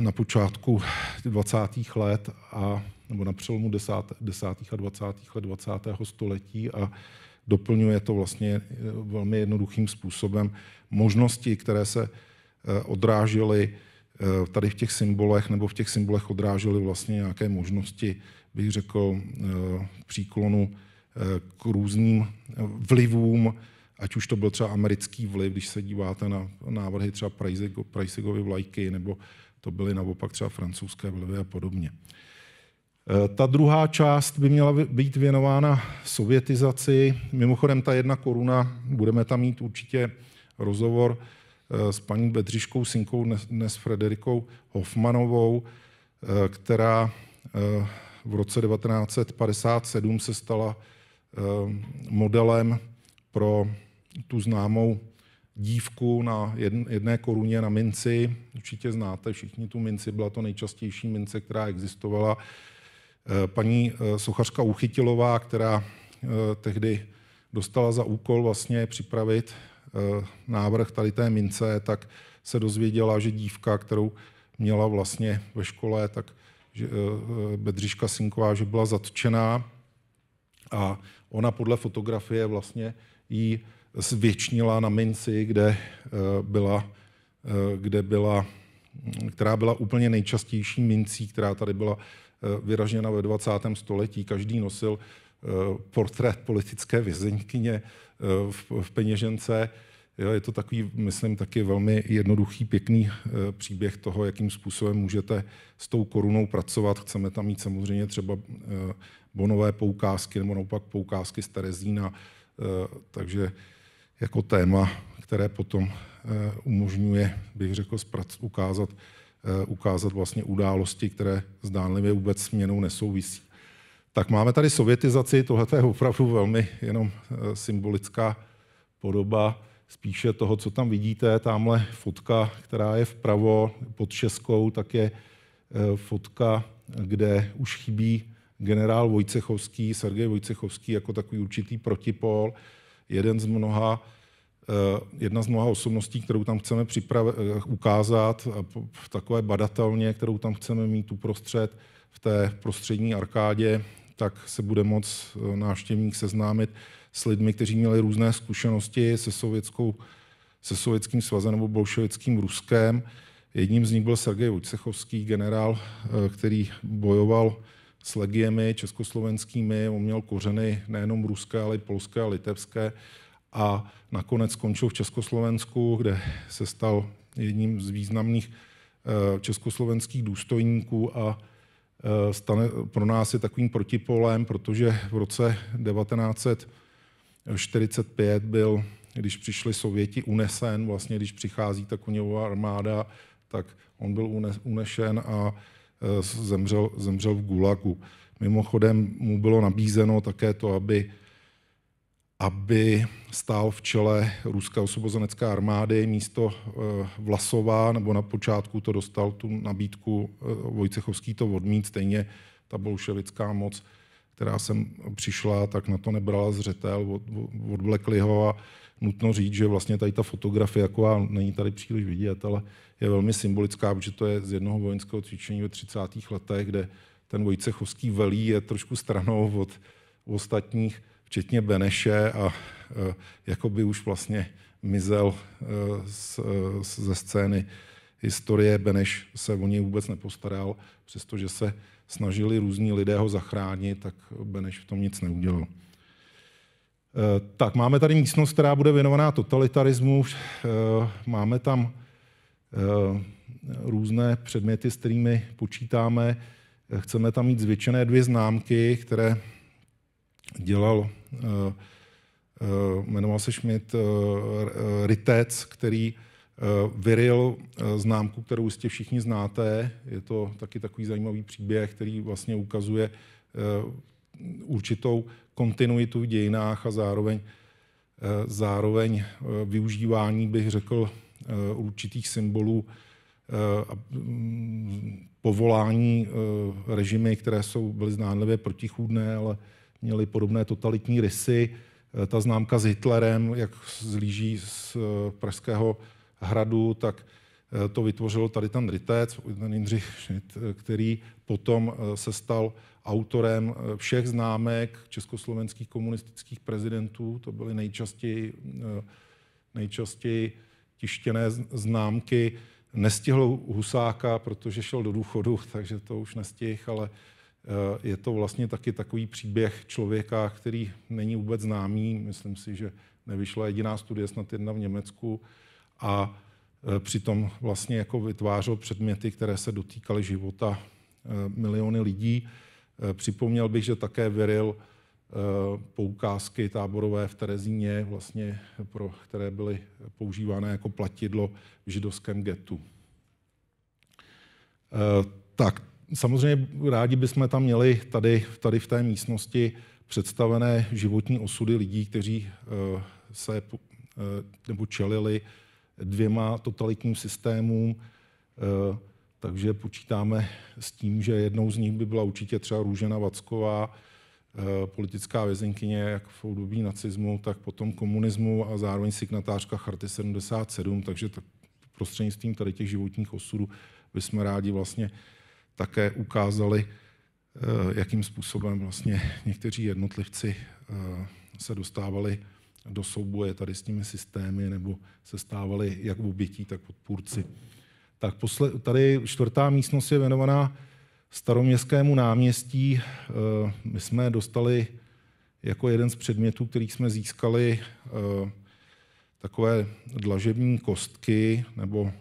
na počátku 20. let a, nebo na přelomu 10. a 20. let 20. století a doplňuje to vlastně eh, velmi jednoduchým způsobem. Možnosti, které se eh, odrážely eh, tady v těch symbolech, nebo v těch symbolech odrážely vlastně nějaké možnosti, bych řekl, příklonu k různým vlivům, ať už to byl třeba americký vliv, když se díváte na návrhy třeba Prajsigovy vlajky, nebo to byly naopak třeba francouzské vlivy a podobně. Eh, ta druhá část by měla být věnována sovětizaci. Mimochodem, ta jedna koruna, budeme tam mít určitě rozhovor eh, s paní Bedřiškou Sinkou, dnes Frederikou Hoffmanovou, eh, která v roce 1957 se stala modelem pro tu známou dívku na jedné koruně na minci. Určitě znáte všichni tu minci, byla to nejčastější mince, která existovala. Eh, paní eh, sochařka Uchytilová, která eh, tehdy dostala za úkol vlastně připravit návrh tady té mince, tak se dozvěděla, že dívka, kterou měla vlastně ve škole, tak že, Bedřiška Sinková, že byla zatčená a ona podle fotografie vlastně jí zvětšnila na minci, kde byla, kde byla, která byla úplně nejčastější mincí, která tady byla Eh, vyražena ve 20. století. Každý nosil eh, portrét politické vězeňkyně eh, v peněžence. je to takový, myslím, taky velmi jednoduchý, pěkný příběh toho, jakým způsobem můžete s tou korunou pracovat. Chceme tam mít samozřejmě třeba bonové poukázky nebo naopak poukázky z Terezína, takže jako téma, které potom umožňuje, bych řekl, ukázat Eh, ukázat vlastně události, které zdánlivě vůbec směnou nesouvisí. Tak máme tady sovětizaci, tohle je opravdu velmi jenom eh, symbolická podoba spíše toho, co tam vidíte, tamhle fotka, která je vpravo pod Českou, tak je eh, fotka, kde už chybí generál Vojcechovský, Sergej Vojcechovský jako takový určitý protipol, jeden z mnoha Eh, jedna z mnoha osobností, kterou tam chceme připrave- eh, ukázat, takové badatelně, kterou tam chceme mít uprostřed v té prostřední arkádě, tak se bude moc eh, návštěvník seznámit s lidmi, kteří měli různé zkušenosti se, sovětskou, se sovětským svazem nebo bolševickým Ruskem. Jedním z nich byl Sergej Vojcechovský, generál, který bojoval s legiemi československými. On měl kořeny nejenom ruské, ale i polské a litevské a nakonec skončil v Československu, kde se stal jedním z významných eh, československých důstojníků a eh, stane, pro nás je takovým protipolem, protože v roce 1945 byl, když přišli Sověti, unesen, vlastně když přichází ta koněvová armáda, tak on byl unešen a eh, zemřel, zemřel v Gulagu. Mimochodem mu bylo nabízeno také to, aby aby stál v čele ruské osvobozenecké armády místo eh, Vlasová, nebo na počátku to dostal tu nabídku, eh, Vojcechovský to odmít, stejně ta bolševická moc, která sem přišla, tak na to nebrala zřetel, od, odvlekli ho a nutno říct, že vlastně tady ta fotografie, jako a není tady příliš vidět, ale je velmi symbolická, protože to je z jednoho vojenského cvičení ve 30. letech, kde ten Vojcechovský velí je trošku stranou od ostatních včetně Beneše a e, jako by už vlastně mizel z, e, z, e, ze scény historie. Beneš se o něj vůbec nepostaral, přestože se snažili různí lidé ho zachránit, tak Beneš v tom nic neudělal. Tak, máme tady místnost, která bude věnovaná totalitarismu. Máme tam různé předměty, s kterými počítáme. Chceme tam mít zvětšené dvě známky, které dělal Eh, eh, jmenoval se Schmidt eh, Ritec, který vyril známku, kterou jistě všichni znáte. Je to taky takový zajímavý příběh, který vlastně ukazuje určitou kontinuitu v dějinách a zároveň, zároveň využívání, bych řekl, určitých symbolů a mm, povolání režimy, které jsou byly zdánlivě protichůdné, ale měli podobné totalitní rysy. Eh, ta známka s Hitlerem, jak zlíží z eh, Pražského hradu, tak eh, to vytvořilo tady ten rytec, ten Jindřich Schmidt, který potom se stal autorem všech známek československých komunistických prezidentů. To byly nejčastěji, nejčastěji tištěné známky. Nestihl Husáka, protože šel do důchodu, takže to už nestihl, ale Eh, je to vlastně taky takový příběh člověka, který není vůbec známý. Myslím si, že nevyšla jediná studie, snad jedna v Německu. A eh, přitom vlastně jako vytvářel předměty, které se dotýkaly života eh, miliony lidí. Připomněl bych, že také vyril poukázky táborové v Terezíně, vlastně pro, které byly používané jako platidlo v židovském getu. Tak, Samozřejmě rádi bychom tam měli tady, tady v té místnosti představené životní osudy lidí, kteří eh, se eh, nebo čelili dvěma totalitním systémům, eh, takže počítáme s tím, že jednou z nich by byla určitě třeba Růžena Vacková, politická vězenkyně jak v období nacismu, tak potom komunismu a zároveň signatářka Charty 77, takže tak prostřednictvím tady těch životních osudů bychom rádi vlastně také ukázali, eh, jakým způsobem vlastně někteří jednotlivci eh, se dostávali do souboje tady s těmi systémy nebo se stávali jak obětí, tak odpůrci. Tak posle, tady čtvrtá místnost je věnovaná staroměstskému náměstí. Eh, my jsme dostali jako jeden z předmětů, který jsme získali, takové dlažební kostky nebo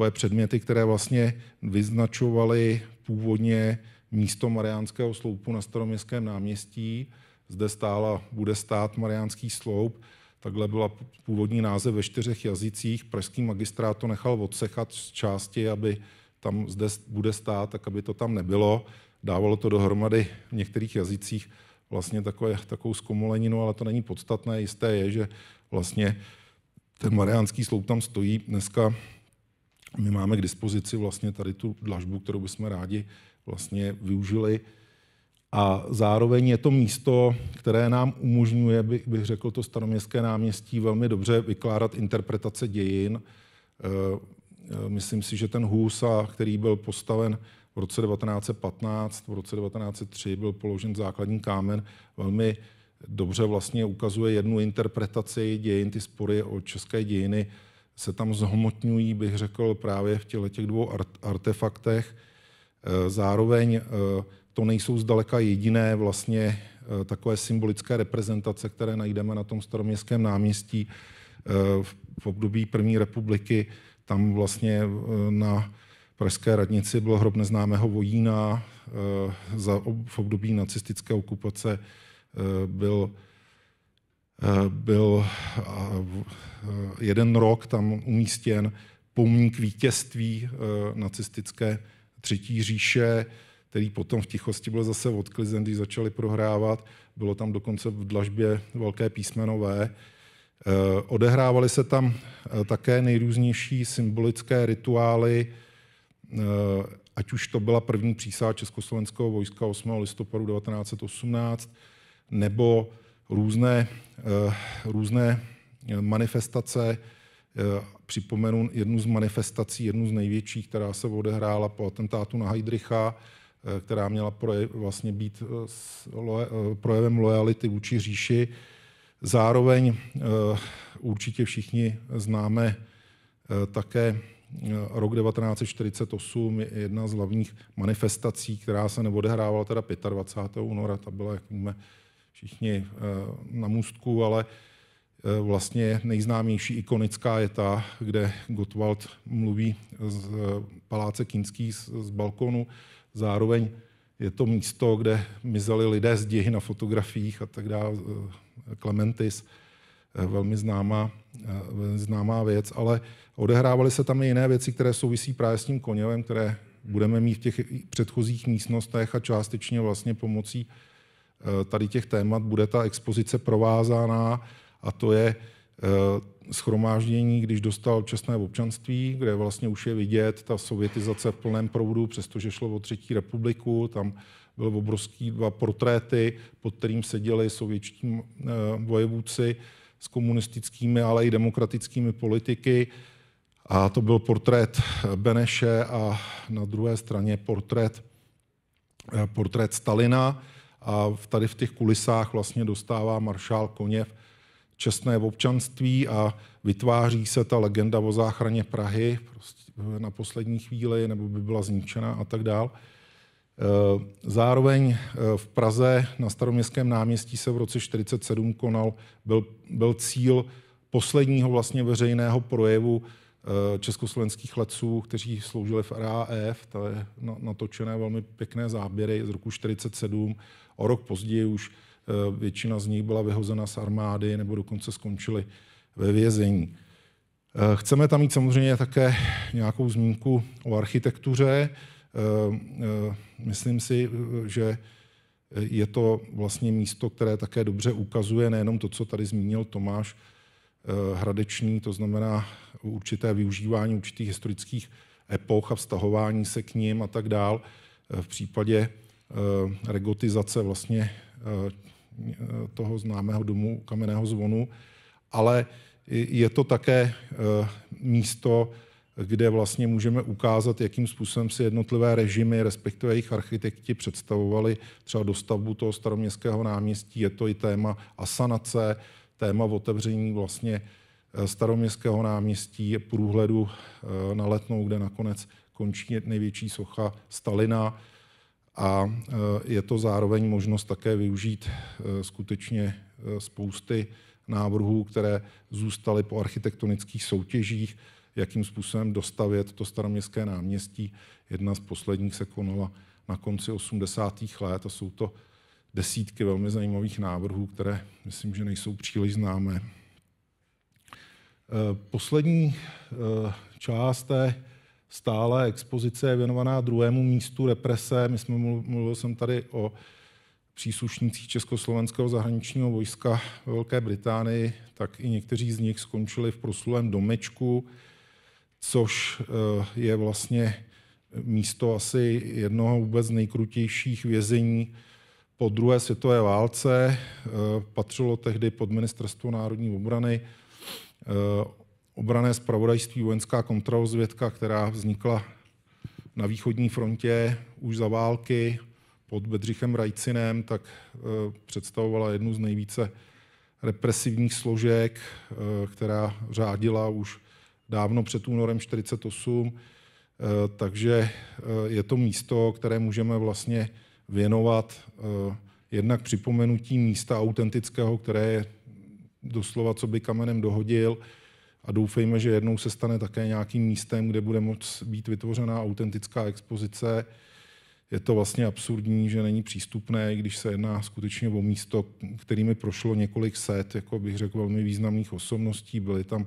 takové předměty, které vlastně vyznačovaly původně místo Mariánského sloupu na staroměstském náměstí. Zde stála, bude stát Mariánský sloup. Takhle byla původní název ve čtyřech jazycích. Pražský magistrát to nechal odsechat z části, aby tam zde bude stát, tak aby to tam nebylo. Dávalo to dohromady v některých jazycích vlastně takové, takovou zkomoleninu, ale to není podstatné. Jisté je, že vlastně ten Mariánský sloup tam stojí dneska my máme k dispozici vlastně tady tu dlažbu, kterou bychom rádi vlastně využili. A zároveň je to místo, které nám umožňuje, bych, řekl, to staroměstské náměstí velmi dobře vykládat interpretace dějin. Eh, eh, myslím si, že ten Husa, který byl postaven v roce 1915, v roce 1903 byl položen základní kámen, velmi dobře vlastně ukazuje jednu interpretaci dějin, ty spory o české dějiny se tam zhmotňují, bych řekl, právě v těle těch dvou artefaktech. E, zároveň e, to nejsou zdaleka jediné vlastně e, takové symbolické reprezentace, které najdeme na tom staroměstském náměstí v období první republiky. Tam vlastně na Pražské radnici byl hrob neznámého vojína, v období nacistické okupace byl Eh, byl eh, jeden rok tam umístěn pomník vítězství eh, nacistické třetí říše, který potom v tichosti byl zase odklizen, když začali prohrávat. Bylo tam dokonce v dlažbě velké písmeno V. Odehrávaly se tam také nejrůznější symbolické rituály, ať už to byla první přísaha Československého vojska 8. listopadu 1918, nebo různé, eh, různé eh, manifestace. Eh, připomenu jednu z manifestací, jednu z největších, která se odehrála po atentátu na Heidricha, která měla projev, vlastně být projevem lojality vůči říši. Zároveň určitě všichni známe také rok 1948 je jedna z hlavních manifestací, která se neodehrávala teda 25. února, ta byla, jak víme, všichni eh, na můstku, ale eh, vlastně nejznámější ikonická je ta, kde Gottwald mluví z eh, paláce Kinský z, z balkonu. Zároveň je to místo, kde mizeli lidé z děhy na fotografiích a tak dále. Clementis, velmi známá, velmi známá věc, ale odehrávaly se tam i jiné věci, které souvisí právě s tím koněvem, které budeme mít v těch předchozích místnostech a částečně vlastně pomocí Eh, tady těch témat bude ta expozice provázána a to je eh, schromáždění, když dostal čestné občanství, kde vlastně už je vidět ta sovětizace v plném proudu, přestože šlo o třetí republiku, tam byly obrovský dva portréty, pod kterým seděli sovětští eh, vojevůdci s komunistickými, ale i demokratickými politiky. A to byl portrét Beneše a na druhé straně portrét, portrét Stalina. A tady v těch kulisách vlastně dostává maršál Koněv čestné občanství a vytváří se ta legenda o záchraně Prahy prostě na poslední chvíli, nebo by byla zničena a tak dál. E, zároveň e, v Praze na staroměstském náměstí se v roce 1947 konal, byl, byl cíl posledního vlastně veřejného projevu e, československých letců, kteří sloužili v RAF, to je natočené velmi pěkné záběry z roku 1947. O rok později už eh, většina z nich byla vyhozena z armády nebo dokonce skončili ve vězení. Eh, chceme tam mít samozřejmě také nějakou zmínku o architektuře. Eh, myslím si, že je to vlastně místo, které také dobře ukazuje nejenom to, co tady zmínil Tomáš Hradeční, to znamená určité využívání určitých historických epoch a vztahování se k ním a tak dál. V případě Eh, regotizace vlastně eh, toho známého domu kamenného zvonu, ale je to také eh, místo, kde vlastně můžeme ukázat, jakým způsobem si jednotlivé režimy, respektive jejich architekti představovali třeba dostavbu toho staroměstského náměstí. Je to i téma asanace, téma otevření vlastně staroměstského náměstí, průhledu na Letnou, kde nakonec končí největší socha Stalina. A e, je to zároveň možnost také využít e, skutečně e, spousty návrhů, které zůstaly po architektonických soutěžích, jakým způsobem dostavět to staroměstské náměstí. Jedna z posledních se konala na konci 80. let a jsou to desítky velmi zajímavých návrhů, které myslím, že nejsou příliš známé. Poslední část té stále expozice je věnovaná druhému místu represe. My jsme mluvil, mluvil jsem tady o příslušnících Československého zahraničního vojska ve Velké Británii, tak i někteří z nich skončili v proslulém domečku, což eh, je vlastně místo asi jednoho vůbec nejkrutějších vězení po druhé světové válce. Eh, patřilo tehdy pod Ministerstvo národní obrany. Eh, obrané spravodajství, vojenská kontrarozvědka, která vznikla na východní frontě už za války pod Bedřichem Rajcinem, tak e, představovala jednu z nejvíce represivních složek, e, která řádila už dávno před únorem 48. E, takže je to místo, které můžeme vlastně věnovat jednak připomenutí místa autentického, které je doslova, co by kamenem dohodil, a doufejme, že jednou se stane také nějakým místem, kde bude moct být vytvořená autentická expozice. Je to vlastně absurdní, že není přístupné, když se jedná skutečně o místo, kterými prošlo několik set, jako bych řekl, velmi významných osobností. Byli tam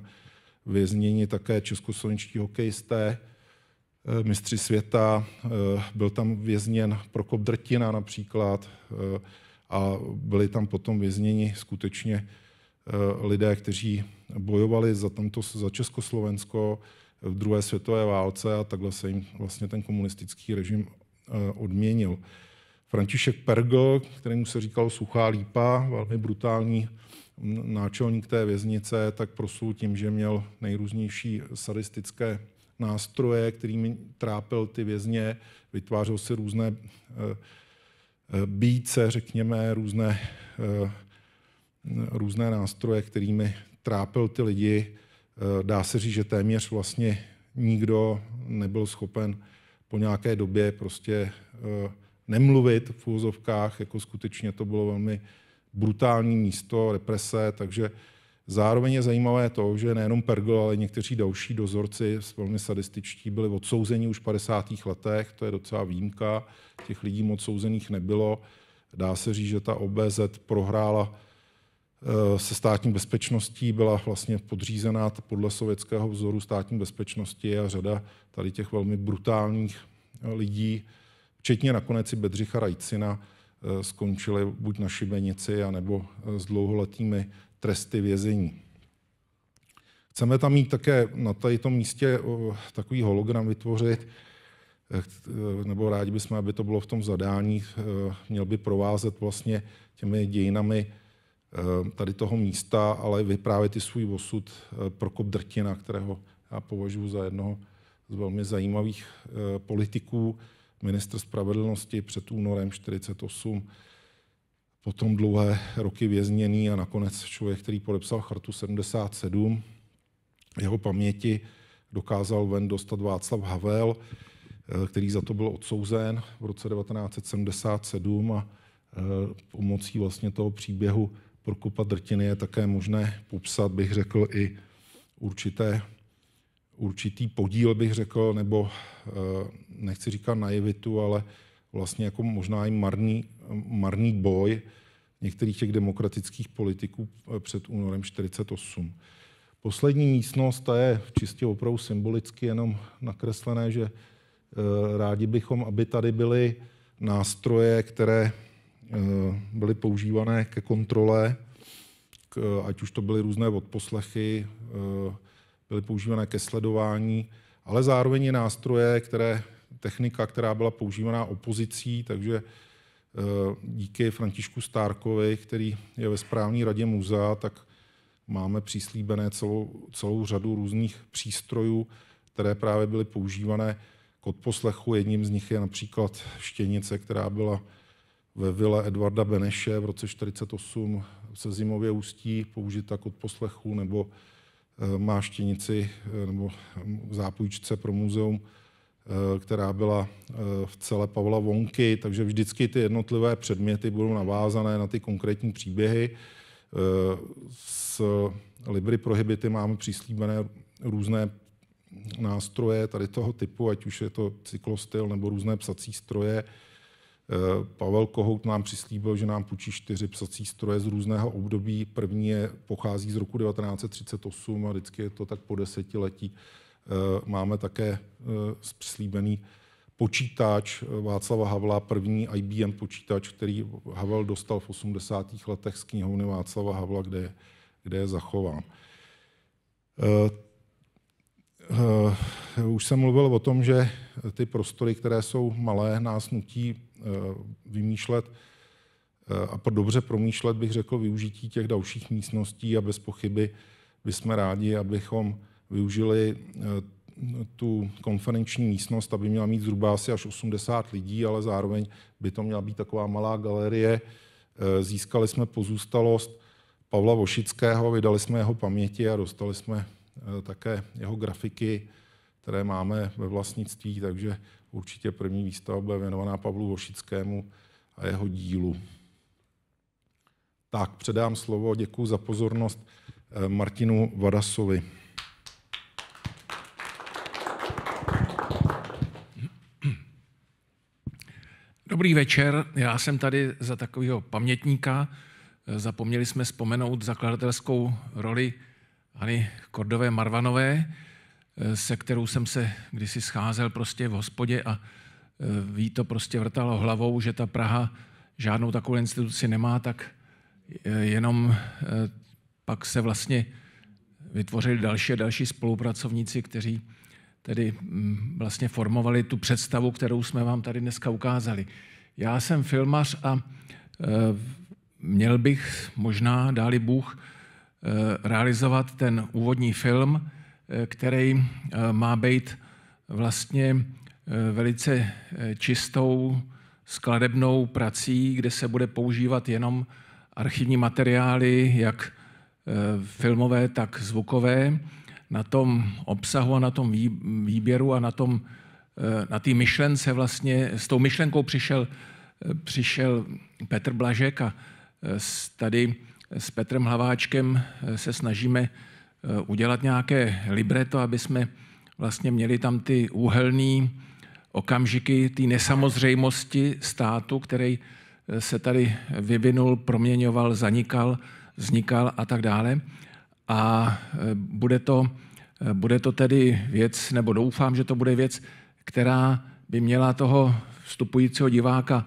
vězněni také českoslovenští hokejisté, eh, mistři světa, eh, byl tam vězněn Prokop Drtina například eh, a byli tam potom vězněni skutečně Eh, lidé, kteří bojovali za, tamto, za Československo v druhé světové válce a takhle se jim vlastně ten komunistický režim eh, odměnil. František Pergl, kterému se říkal Suchá lípa, velmi brutální náčelník té věznice, tak prosul tím, že měl nejrůznější sadistické nástroje, kterými trápil ty vězně, vytvářel si různé eh, bíce, řekněme, různé různé nástroje, kterými trápil ty lidi. Eh, dá se říct, že téměř vlastně nikdo nebyl schopen po nějaké době prostě eh, nemluvit v úzovkách, jako skutečně to bylo velmi brutální místo, represe, takže zároveň je zajímavé to, že nejenom Pergl, ale někteří další dozorci, velmi sadističtí, byli odsouzeni už v 50. letech, to je docela výjimka, těch lidí moc nebylo. Dá se říct, že ta OBZ prohrála Eh, se státní bezpečností byla vlastně podřízená podle sovětského vzoru státní bezpečnosti a řada tady těch velmi brutálních eh, lidí, včetně nakonec i Bedřicha Rajcina, eh, skončili buď na šibenici, anebo s dlouholetými tresty vězení. Chceme tam mít také na tomto místě takový hologram vytvořit, nebo rádi bychom, aby to bylo v tom zadání, měl by provázet vlastně těmi dějinami Eh, tady toho místa, ale vyprávět i svůj osud eh, Prokop Drtina, kterého já považuji za jednoho z velmi zajímavých eh, politiků, ministr spravedlnosti před únorem 48, potom dlouhé roky vězněný a nakonec člověk, který podepsal chartu 77. Jeho paměti dokázal ven dostat Václav Havel, který za to byl odsouzen v roce 1977 a pomocí vlastně toho příběhu Prokopa Drtiny je také možné popsat, bych řekl, i určité, určitý podíl, bych řekl, nebo eh, nechci říkat naivitu, ale vlastně jako možná i marný, marný boj některých těch demokratických politiků eh, před únorem 48. Poslední místnost, ta je čistě opravdu symbolicky jenom nakreslené, že eh, rádi bychom, aby tady byly nástroje, které Eh, byly používané ke kontrole, k, ať už to byly různé odposlechy, eh, byly používané ke sledování, ale zároveň i nástroje, které, technika, která byla používaná opozicí, takže eh, díky Františku Stárkovi, který je ve správní radě muzea, tak máme příslíbené celou, celou řadu různých přístrojů, které právě byly používané k odposlechu. Jedním z nich je například štěnice, která byla ve vile Edvarda Beneše v roce 1948 se zimově ústí použita k odposlechu nebo eh, máštěnici eh, nebo hm, zápůjčce pro muzeum, eh, která byla v celé Pavla Vonky, takže vždycky ty jednotlivé předměty budou navázané na ty konkrétní příběhy. S Libry Prohibity máme příslíbené různé nástroje tady toho typu, ať už je to cyklostyl nebo různé psací stroje, Eh, Pavel Kohout nám přislíbil, že nám půjčí čtyři psací stroje z různého období. První je, pochází z roku 1938 a vždycky je to tak po desetiletí. Eh, máme také eh, přislíbený počítač Václava Havla, první IBM počítač, který Havel dostal v 80. letech z knihovny Václava Havla, kde, je, kde je zachován. Eh, už jsem mluvil o tom, že ty prostory, které jsou malé, nás nutí eh, vymýšlet eh, a dobře promýšlet, bych řekl, využití těch dalších místností a bez pochyby bychom rádi, abychom využili tu konferenční místnost, aby měla mít zhruba asi až 80 lidí, ale zároveň by to měla být taková malá galerie. Získali jsme pozůstalost Pavla Vošického, vydali jsme jeho paměti a dostali jsme Eh, také jeho grafiky, které máme ve vlastnictví, takže určitě první výstava bude věnovaná Pavlu Vošickému a jeho dílu. Tak, předám slovo, děkuji za pozornost eh, Martinu Vadasovi. Dobrý večer, já jsem tady za takového pamětníka. Eh, zapomněli jsme vzpomenout zakladatelskou roli ani Kordové Marvanové, eh, se kterou jsem se kdysi scházel prostě v hospodě a eh, ví to prostě vrtalo hlavou, že ta Praha žádnou takovou instituci nemá, tak eh, jenom pak se vlastně vytvořili další a další spolupracovníci, kteří tedy mm, vlastně formovali tu představu, kterou jsme vám tady dneska ukázali. Já jsem filmař a měl bych možná, dáli Bůh, Eh, realizovat ten úvodní film, eh, který eh, má být vlastně velice čistou skladebnou prací, kde se bude používat jenom archivní materiály, jak filmové, tak zvukové. Na tom obsahu a na tom výběru a na tom na myšlence vlastně, s tou myšlenkou přišel, přišel Petr Blažek a tady s Petrem Hlaváčkem eh, se snažíme eh, udělat nějaké libreto, aby jsme vlastně měli tam ty úhelné okamžiky ty nesamozřejmosti státu, který eh, se tady vyvinul, proměňoval, zanikal, vznikal a tak dále. A bude to, bude to tedy věc, nebo doufám, že to bude věc, která by měla toho vstupujícího diváka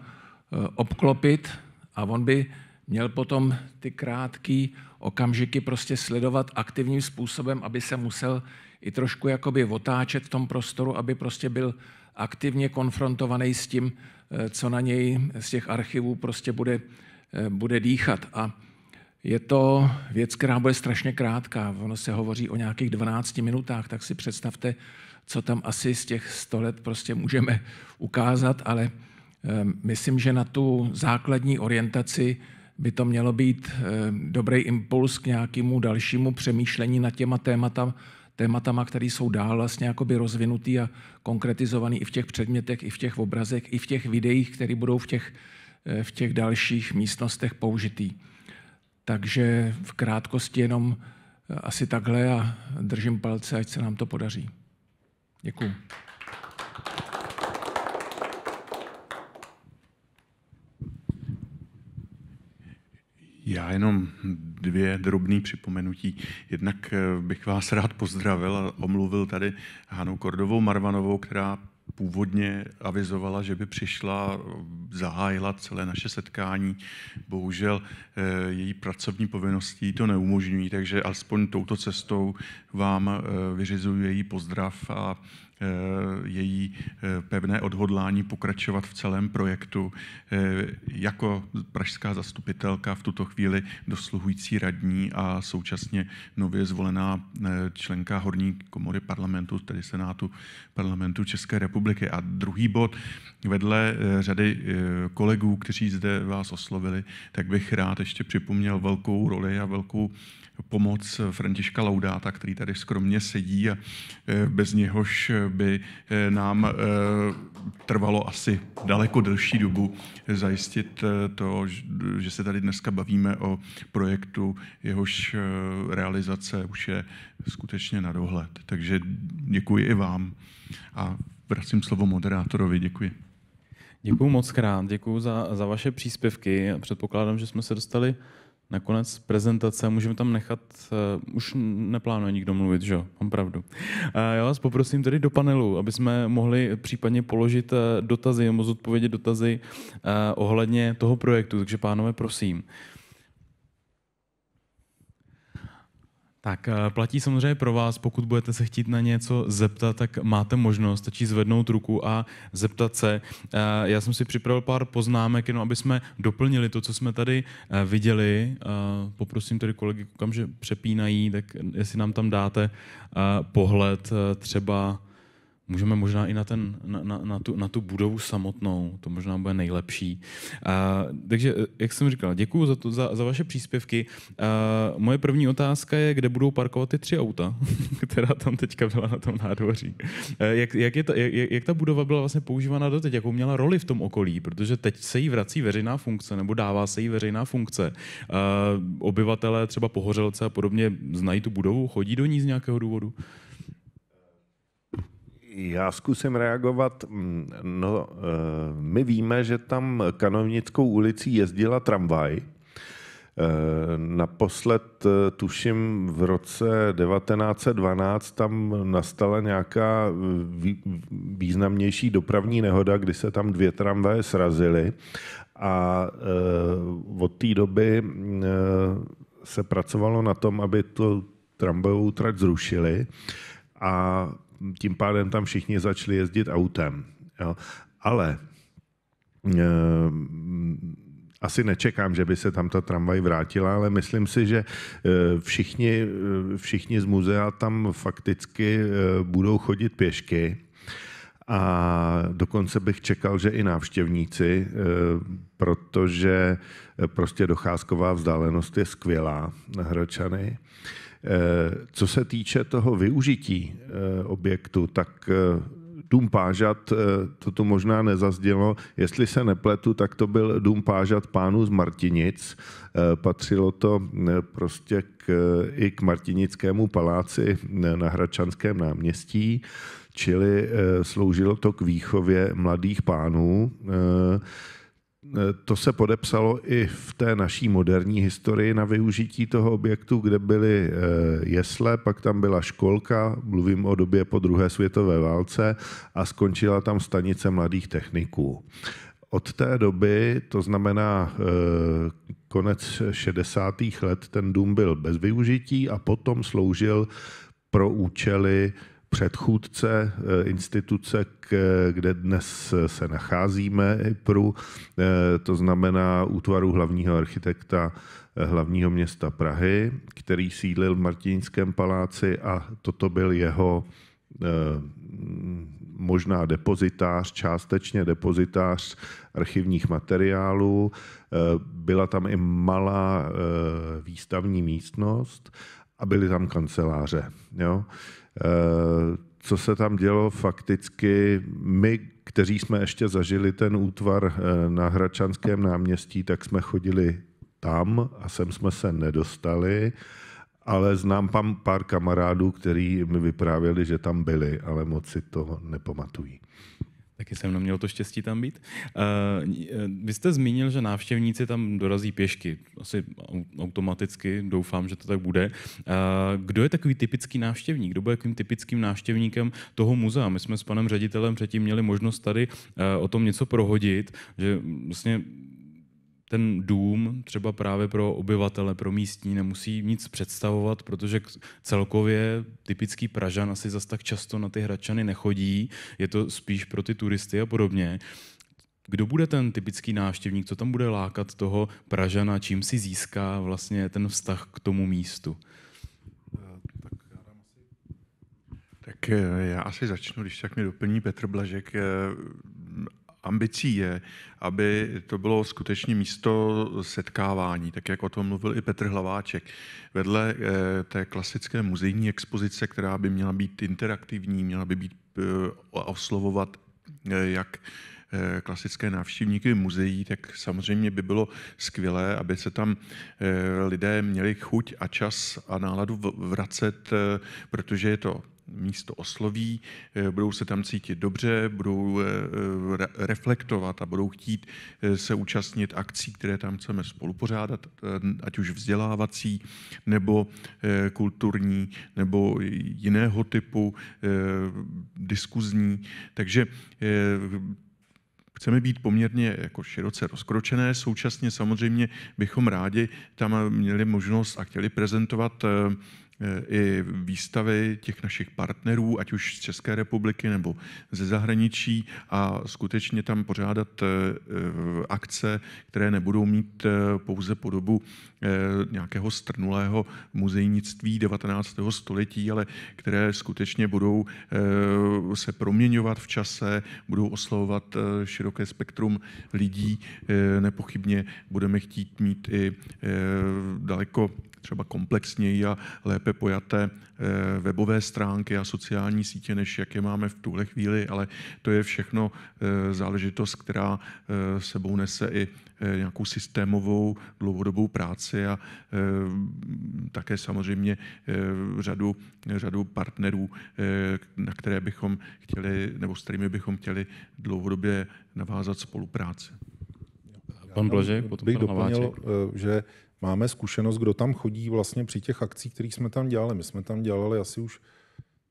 obklopit a on by Měl potom ty krátké okamžiky prostě sledovat aktivním způsobem, aby se musel i trošku jakoby otáčet v tom prostoru, aby prostě byl aktivně konfrontovaný s tím, eh, co na něj z těch archivů prostě bude, eh, bude dýchat. A je to věc, která bude strašně krátká. Ono se hovoří o nějakých 12 minutách, tak si představte, co tam asi z těch 100 let prostě můžeme ukázat, ale eh, myslím, že na tu základní orientaci by to mělo být eh, dobrý impuls k nějakému dalšímu přemýšlení nad těma témata, tématama, které jsou dál vlastně jakoby rozvinutý a konkretizovaný i v těch předmětech, i v těch obrazech, i v těch videích, které budou v těch, eh, v těch dalších místnostech použitý. Takže v krátkosti jenom eh, asi takhle a držím palce, ať se nám to podaří. Děkuji. Já jenom dvě drobné připomenutí. Jednak eh, bych vás rád pozdravil a omluvil tady Hanu Kordovou Marvanovou, která původně avizovala, že by přišla, zahájila celé naše setkání. Bohužel eh, její pracovní povinnosti to neumožňují, takže alespoň touto cestou vám eh, vyřizuji její pozdrav a Eh, její eh, pevné odhodlání pokračovat v celém projektu eh, jako pražská zastupitelka v tuto chvíli dosluhující radní a současně nově zvolená členka horní komory parlamentu, tedy Senátu parlamentu České republiky. A druhý bod, vedle řady kolegů, kteří zde vás oslovili, tak bych rád ještě připomněl velkou roli a velkou pomoc Františka Laudáta, který tady skromně sedí a e, bez něhož by e, nám e, trvalo asi daleko delší dobu zajistit to, že se tady dneska bavíme o projektu, jehož realizace už je skutečně na dohled. Takže děkuji i vám a vracím slovo moderátorovi. Děkuji. Děkuji moc krát, děkuji za, za vaše příspěvky. Předpokládám, že jsme se dostali nakonec prezentace, můžeme tam nechat, uh, už neplánuje nikdo mluvit, že jo, mám pravdu. Uh, já vás poprosím tedy do panelu, aby jsme mohli případně položit uh, dotazy nebo zodpovědět dotazy uh, ohledně toho projektu, takže pánové, prosím. Uh, Tak eh, platí samozřejmě pro vás, pokud budete se chtít na něco zeptat, tak máte možnost, stačí zvednout ruku a zeptat se. Eh, já jsem si připravil pár poznámek, jenom aby jsme doplnili to, co jsme tady eh, viděli. Poprosím tedy kolegy, koukám, že přepínají, tak jestli nám tam dáte pohled třeba Můžeme možná i na, ten, na, na, na, tu, na tu budovu samotnou, to možná bude nejlepší. Uh, takže, eh, jak jsem říkal, děkuji za, za, za vaše příspěvky. Uh, moje první otázka je, kde budou parkovat ty tři auta, která tam teďka byla na tom nádvoří. Uh, jak, jak, je ta, jak, jak ta budova byla vlastně používána doteď, jakou měla roli v tom okolí, protože teď se jí vrací veřejná funkce, nebo dává se jí veřejná funkce. Uh, obyvatelé třeba pohořelce a podobně znají tu budovu, chodí do ní z nějakého důvodu? Uh, já zkusím reagovat. Mm, no, eh, my víme, že tam Kanovnickou ulicí jezdila tramvaj. Eh, naposled, eh, tuším, v roce 1912 tam nastala nějaká významnější dopravní nehoda, kdy se tam dvě tramvaje srazily a od té doby se pracovalo na tom, aby tu tramvajovou trať zrušili a tím pádem tam všichni začali jezdit autem. Jo. Ale e, asi nečekám, že by se tam ta tramvaj vrátila, ale myslím si, že eh, všichni, eh, všichni z muzea tam fakticky budou chodit pěšky. A dokonce bych čekal, že i návštěvníci, protože prostě docházková vzdálenost je skvělá na Hročany. Eh, co se týče toho využití eh, objektu, tak eh, Dům Pážat, to tu možná nezazdělo, jestli se nepletu, tak to byl Dům Pážat pánů z Martinic. Patřilo to prostě k, i k Martinickému paláci na Hradčanském náměstí, čili sloužilo to k výchově mladých pánů Eh, to se podepsalo i v té naší moderní historii na využití toho objektu, kde byly eh, jesle, pak tam byla školka, mluvím o době po druhé světové válce, a skončila tam stanice mladých techniků. Od té doby, to znamená eh, konec 60. let, ten dům byl bez využití a potom sloužil pro účely předchůdce eh, instituce, kde dnes eh, se nacházíme, IPRu, eh, to znamená útvaru hlavního architekta hlavního města Prahy, který sídlil v Martinském paláci a toto byl jeho možná depozitář, částečně depozitář archivních materiálů. Byla tam i malá výstavní místnost a byly tam kanceláře. Jo? Eh, co se tam dělo fakticky. My, kteří jsme ještě zažili ten útvar eh, na Hračanském náměstí, tak jsme chodili tam a sem jsme se nedostali, ale znám pár kamarádů, kteří mi vyprávěli, že tam byli, ale moc si to nepamatují. Taky jsem neměl to štěstí tam být. Eh, eh, vy jste zmínil, že návštěvníci tam dorazí pěšky. Asi automaticky, doufám, že to tak bude. Eh, kdo je takový typický návštěvník? Kdo bude takovým typickým návštěvníkem toho muzea? My jsme s panem ředitelem předtím měli možnost tady o tom něco prohodit, že vlastně ten dům třeba právě pro obyvatele, pro místní nemusí nic představovat, protože celkově typický Pražan asi zas tak často na ty Hradčany nechodí, je to spíš pro ty turisty a podobně. Kdo bude ten typický návštěvník, co tam bude lákat toho Pražana, čím si získá vlastně ten vztah k tomu místu? Tak eh, eh, já asi začnu, když tak mě doplní Petr Blažek. Eh, ambicí je, aby to bylo skutečně místo setkávání, tak jak o tom mluvil i Petr Hlaváček. Vedle eh, té klasické muzejní expozice, která by měla být interaktivní, měla by být eh, oslovovat eh, jak klasické návštěvníky muzeí, tak samozřejmě by bylo skvělé, aby se tam lidé měli chuť a čas a náladu vracet, protože je to místo osloví, eh, budou se tam cítit dobře, budou eh, reflektovat a budou chtít eh, se účastnit akcí, které tam chceme spolupořádat, ať už vzdělávací, nebo kulturní, nebo jiného typu, diskuzní. Takže chceme být poměrně jako široce rozkročené, současně samozřejmě bychom rádi tam měli možnost a chtěli prezentovat Eh, i výstavy těch našich partnerů, ať už z České republiky nebo ze zahraničí a skutečně tam pořádat eh, eh, akce, které nebudou mít pouze podobu nějakého strnulého muzejnictví 19. století, ale které skutečně budou se proměňovat v čase, budou oslovovat široké spektrum lidí. Nepochybně budeme chtít mít i daleko třeba komplexněji a lépe pojaté eh, webové stránky a sociální sítě, než jak je máme v tuhle chvíli, ale to je všechno eh, záležitost, která eh, sebou nese i nějakou systémovou dlouhodobou práci a také samozřejmě řadu, řadu partnerů, na které bychom chtěli, nebo s kterými bychom chtěli dlouhodobě navázat spolupráci. Pan Blažek, potom bych pan doplnil, že máme zkušenost, kdo tam chodí vlastně při těch akcích, které jsme tam dělali. My jsme tam dělali asi už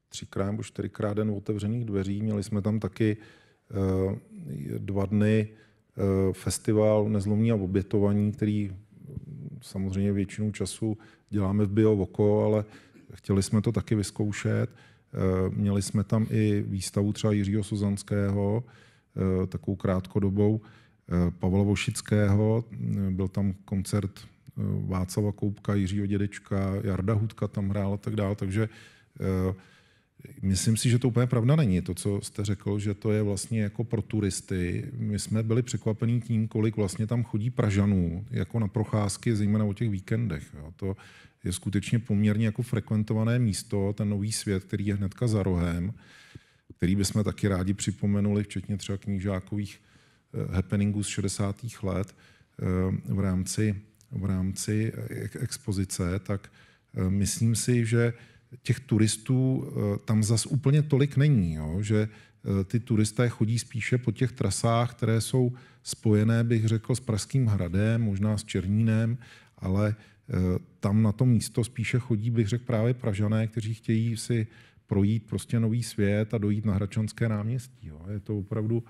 třikrát nebo čtyřikrát den otevřených dveří. Měli jsme tam taky eh, dva dny eh, festival Nezlomní a obětovaní, který samozřejmě většinu času děláme v BioVoko, ale chtěli jsme to taky vyzkoušet. Eh, měli jsme tam i výstavu třeba Jiřího Suzanského, takovou krátkodobou, Pavla Vošického, byl tam koncert Eh, Václava Koupka, Jiřího Dědečka, Jarda Hudka tam hrál a tak dále, takže eh, Myslím si, že to úplně pravda není, to, co jste řekl, že to je vlastně jako pro turisty. My jsme byli překvapení tím, kolik vlastně tam chodí Pražanů, jako na procházky, zejména o těch víkendech. Jo. To je skutečně poměrně jako frekventované místo, ten nový svět, který je hnedka za rohem, který bychom taky rádi připomenuli, včetně třeba knížákových eh, happeningů z 60. let v rámci v rámci expozice, tak eh, myslím si, že těch turistů eh, tam zas úplně tolik není, jo? že eh, ty turisté chodí spíše po těch trasách, které jsou spojené, bych řekl, s Pražským hradem, možná s Černínem, ale tam na to místo spíše chodí, bych řekl, právě Pražané, kteří chtějí si projít prostě nový svět a dojít na Hračanské náměstí. Jo. Je to opravdu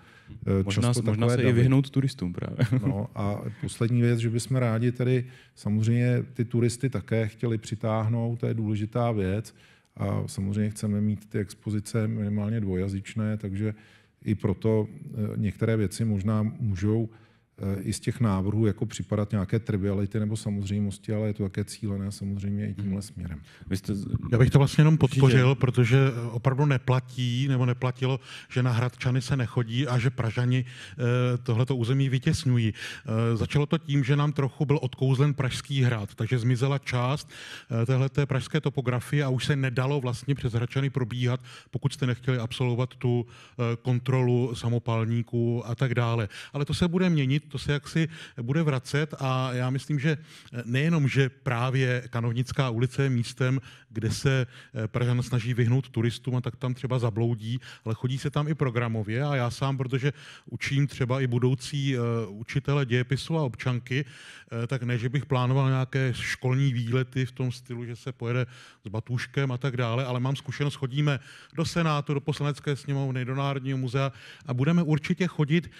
eh, často možná, takové Možná se i vyhnout turistům právě. No a poslední věc, že bychom rádi tedy samozřejmě ty turisty také chtěli přitáhnout, to je důležitá věc. A samozřejmě chceme mít ty expozice minimálně dvojazyčné, takže i proto eh, některé věci možná můžou i z těch návrhů jako připadat nějaké triviality nebo samozřejmosti, ale je to také cílené samozřejmě i tímhle hmm. směrem. Vy jste... Já bych to vlastně jenom podpořil, protože opravdu neplatí nebo neplatilo, že na Hradčany se nechodí a že Pražani eh, tohleto území vytěsňují. Eh, začalo to tím, že nám trochu byl odkouzlen Pražský hrad, takže zmizela část eh, téhleté pražské topografie a už se nedalo vlastně přes Hradčany probíhat, pokud jste nechtěli absolvovat tu kontrolu samopalníků a tak dále. Ale to se bude měnit, to se jaksi bude vracet a já myslím, že eh, nejenom, že právě Kanovnická ulice je místem, kde se eh, Pražan snaží vyhnout turistům a tak tam třeba zabloudí, ale chodí se tam i programově a já sám, protože učím třeba i budoucí eh, učitele dějepisu a občanky, tak ne, že bych plánoval nějaké školní výlety v tom stylu, že se pojede s batuškem a tak dále, ale mám zkušenost, chodíme do Senátu, do poslanecké sněmovny, do Národního muzea a budeme určitě chodit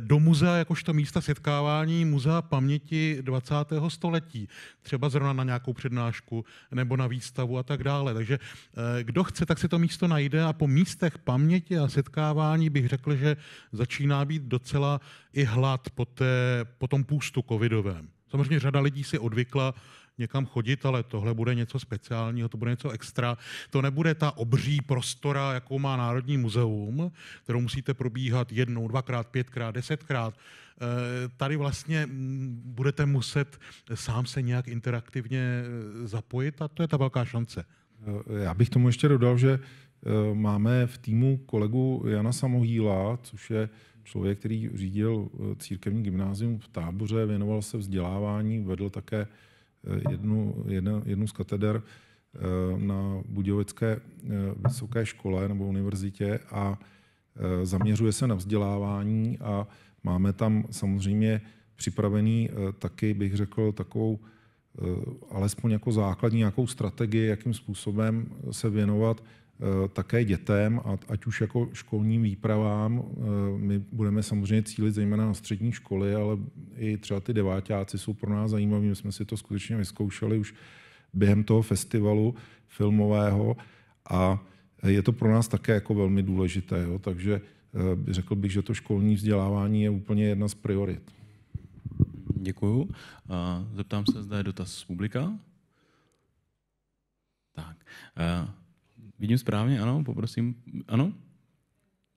do muzea jakožto místo, místa setkávání muzea paměti 20. století, třeba zrovna na nějakou přednášku nebo na výstavu a tak dále. Takže eh, kdo chce, tak si to místo najde a po místech paměti a setkávání bych řekl, že začíná být docela i hlad po, té, po tom půstu covidovém. Samozřejmě řada lidí si odvykla někam chodit, ale tohle bude něco speciálního, to bude něco extra. To nebude ta obří prostora, jakou má Národní muzeum, kterou musíte probíhat jednou, dvakrát, pětkrát, desetkrát. Eh, tady vlastně mm, budete muset sám se nějak interaktivně eh, zapojit a to je ta velká šance. Eh, já bych tomu ještě dodal, že máme v týmu kolegu Jana Samohýla, což je člověk, který řídil církevní gymnázium v táboře, věnoval se vzdělávání, vedl také jednu, jedna, jednu z kateder eh, na Budějovické eh, vysoké škole nebo univerzitě a eh, zaměřuje se na vzdělávání a máme tam samozřejmě připravený taky, bych řekl, takovou alespoň jako základní nějakou strategii, jakým způsobem se věnovat Eh, také dětem, a ať už jako školním výpravám. Eh, my budeme samozřejmě cílit zejména na střední školy, ale i třeba ty devátáci jsou pro nás zajímaví. My jsme si to skutečně vyzkoušeli už během toho festivalu filmového a je to pro nás také jako velmi důležité. Jo? Takže eh, řekl bych, že to školní vzdělávání je úplně jedna z priorit. Děkuju. Zeptám se, zda je dotaz z publika. Tak. Vidím správně, ano, poprosím, ano?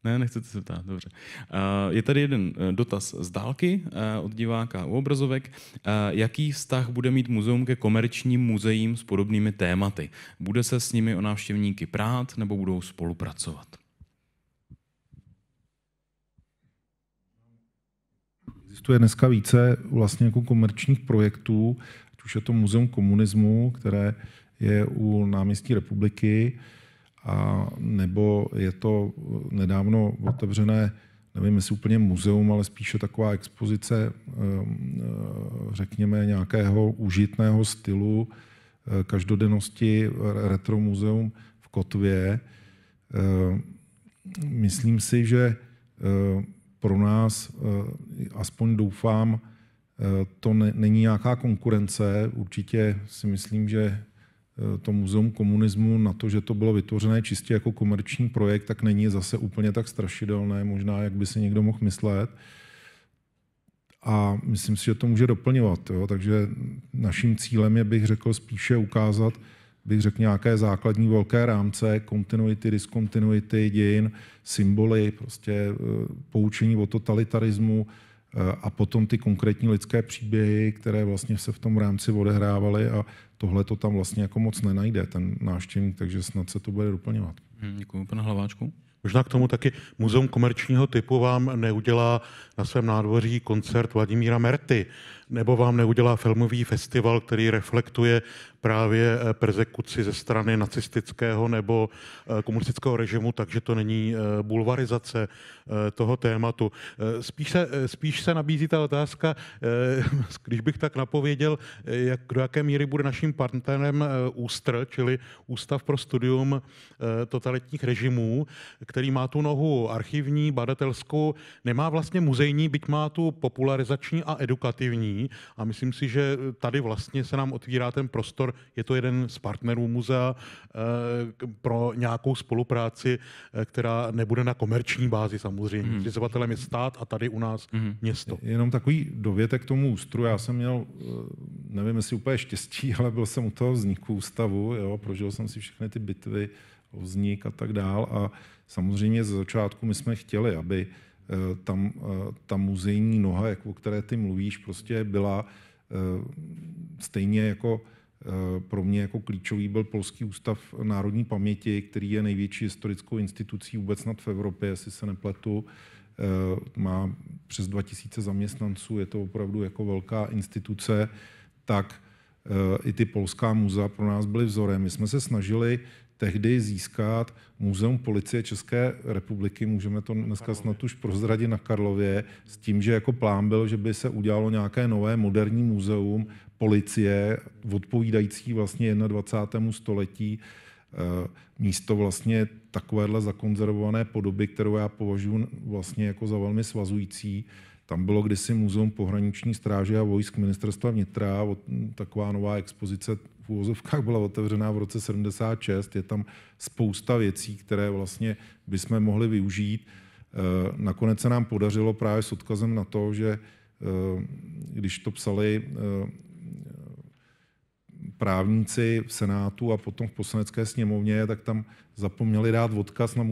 Ne, nechcete se ptát, dobře. Eh, je tady jeden eh, dotaz z dálky eh, od diváka u obrazovek. Jaký vztah bude mít muzeum ke komerčním muzeím s podobnými tématy? Bude se s nimi o návštěvníky prát nebo budou spolupracovat? Existuje dneska více vlastně jako komerčních projektů, ať už je to Muzeum komunismu, které je u náměstí republiky, a nebo je to nedávno otevřené, nevím jestli úplně muzeum, ale spíše taková expozice, ehm, eh, řekněme, nějakého užitného stylu eh, každodennosti retro muzeum v Kotvě. Ehm, myslím si, že eh, pro nás, aspoň doufám, to není nějaká konkurence. Určitě si myslím, že Eh, to muzeum komunismu na to, že to bylo vytvořené čistě jako komerční projekt, tak není zase úplně tak strašidelné, možná jak by si někdo mohl myslet. A myslím si, že to může doplňovat. Jo? Takže naším cílem je, bych řekl, spíše ukázat, bych řekl, nějaké základní velké rámce, kontinuity, diskontinuity dějin, symboly, prostě eh, poučení o totalitarismu, Eh, a potom ty konkrétní lidské příběhy, které vlastně se v tom rámci odehrávaly a tohle to tam vlastně jako moc nenajde, ten návštěvník, takže snad se to bude doplňovat. Hmm, Děkuji, pane Hlaváčku. Možná k tomu taky muzeum komerčního typu vám neudělá na svém nádvoří koncert Vladimíra Merty nebo vám neudělá filmový festival, který reflektuje právě eh, persekuci ze strany nacistického nebo eh, komunistického režimu, takže to není eh, bulvarizace toho tématu. Spíš se, spíš se nabízí ta otázka, když bych tak napověděl, jak, do jaké míry bude naším partnerem ÚSTR, čili Ústav pro studium totalitních režimů, který má tu nohu archivní, badatelskou, nemá vlastně muzejní, byť má tu popularizační a edukativní jiný a myslím si, že tady vlastně se nám otvírá ten prostor, je to jeden z partnerů muzea eh, pro nějakou spolupráci, eh, která nebude na komerční bázi samozřejmě. Mm. Zřizovatelem je stát a tady u nás mhm. město. Jenom takový dovětek k tomu ústru. Já jsem měl, eh, nevím jestli úplně štěstí, ale byl jsem u toho vzniku ústavu, jo, prožil jsem si všechny ty bitvy o vznik a tak dál a samozřejmě ze začátku my jsme chtěli, aby Eh, ta, eh, ta muzejní noha, jak, o které ty mluvíš, prostě byla eh, stejně jako pro mě jako klíčový byl Polský ústav národní paměti, který je největší historickou institucí vůbec nad v Evropě, jestli se nepletu. Má přes 2000 zaměstnanců, je to opravdu jako velká instituce, tak i ty polská muzea pro nás byly vzorem. My jsme se snažili tehdy získat Muzeum policie České republiky, můžeme to dneska snad už prozradit na Karlově, s tím, že jako plán byl, že by se udělalo nějaké nové moderní muzeum policie, odpovídající vlastně 21. století, eh, místo vlastně takovéhle zakonzervované podoby, kterou já považuji vlastně jako za velmi svazující. Tam bylo kdysi Muzeum pohraniční stráže a vojsk ministerstva vnitra, taková nová expozice v úvozovkách byla otevřená v roce 76. Je tam spousta věcí, které vlastně bychom mohli využít. E, nakonec se nám podařilo právě s odkazem na to, že e, když to psali e, právníci v Senátu a potom v poslanecké sněmovně, tak tam zapomněli dát odkaz na,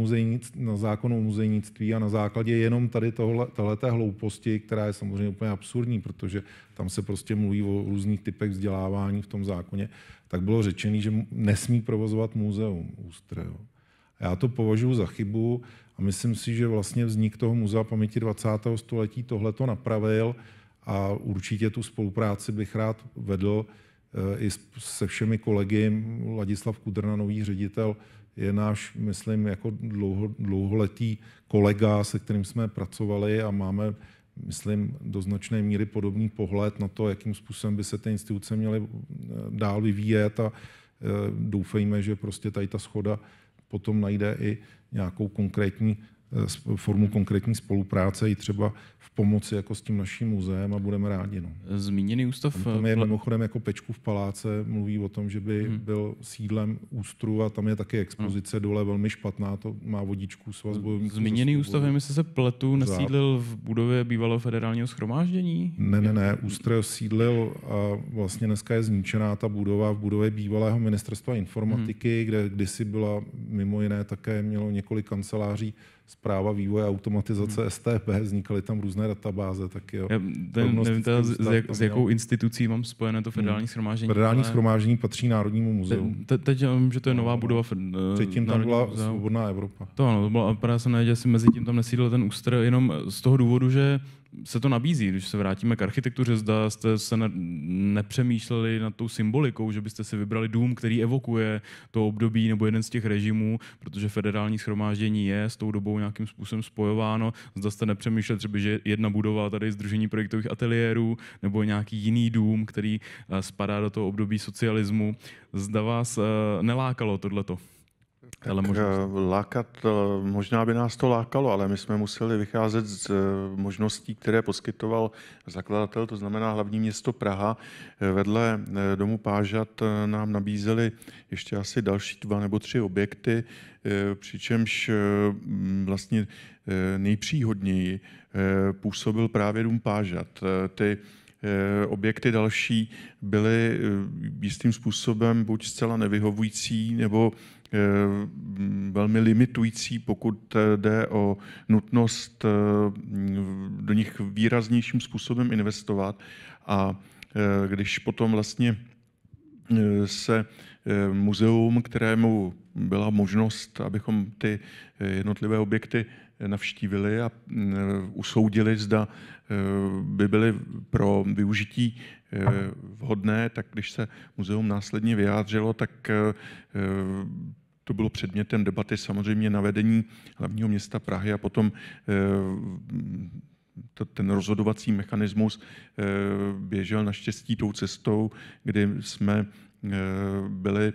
na zákon o muzejnictví a na základě jenom tady té hlouposti, která je samozřejmě úplně absurdní, protože tam se prostě mluví o různých typech vzdělávání v tom zákoně, tak bylo řečeno, že nesmí provozovat muzeum Ústr. Já to považuji za chybu a myslím si, že vlastně vznik toho muzea paměti 20. století tohle to napravil a určitě tu spolupráci bych rád vedl Eh, i se všemi kolegy. Ladislav Kudrna, nový ředitel, je náš, myslím, jako dlouho, dlouholetý kolega, se kterým jsme pracovali a máme, myslím, do značné míry podobný pohled na to, jakým způsobem by se ty instituce měly eh, dál vyvíjet a eh, doufejme, že prostě tady ta schoda potom najde i nějakou konkrétní Eh, formu konkrétní spolupráce i třeba v pomoci jako s tím naším muzeem a budeme rádi. No. Zmíněný ústav... Tam, je eh, mimochodem jako Pečku v Paláce, mluví o tom, že by hmm. byl sídlem ústru a tam je také expozice hmm. dole velmi špatná, to má vodičku svaz bojovníků. Zmíněný ústav, jestli se pletu, nesídlil v budově bývalého federálního schromáždění? Ne, ne, ne, ústr sídlil a vlastně dneska je zničená ta budova v budově bývalého ministerstva hmm. informatiky, hmm. kde kdysi byla mimo jiné také mělo několik kanceláří zpráva vývoje automatizace hmm. STP, vznikaly tam různé databáze. Tak jo. Já ten, nevím teda, z, jak, z jakou institucí mám spojené to federální hmm. schromáždění. Federální ale... schromáždění patří Národnímu muzeu. Te, teď vím, že to je nová no, no. budova. Eh, Předtím tam byla muzeu. Svobodná Evropa. To ano, to bylo, a právě jsem nevěděl, jestli mezi tím tam nesídl ten ústr, jenom z toho důvodu, že se to nabízí, když se vrátíme k architektuře, zda jste se nepřemýšleli nad tou symbolikou, že byste si vybrali dům, který evokuje to období nebo jeden z těch režimů, protože federální schromáždění je s tou dobou nějakým způsobem spojováno. Zda jste nepřemýšleli třeba, že jedna budova tady Združení projektových ateliérů nebo nějaký jiný dům, který eh, spadá do toho období socialismu. Zda vás eh, nelákalo tohleto tak možnost. Eh, lákat, eh, možná by nás to lákalo, ale my jsme museli vycházet z eh, možností, které poskytoval zakladatel, to znamená hlavní město Praha. Vedle domu Pážat nám nabízeli ještě asi další dva nebo tři objekty, přičemž vlastně nejpříhodněji působil právě dům Pážat. Ty objekty další byly jistým způsobem buď zcela nevyhovující, nebo Mm, velmi limitující, pokud jde o nutnost eh, do nich výraznějším způsobem investovat. A eh, když potom vlastně eh, se muzeum, kterému byla možnost, abychom ty jednotlivé objekty navštívili a usoudili, zda by byly pro využití vhodné, tak když se muzeum následně vyjádřilo, tak to bylo předmětem debaty samozřejmě na vedení hlavního města Prahy a potom eh, ten rozhodovací mechanismus eh, běžel naštěstí tou cestou, kdy jsme eh, byli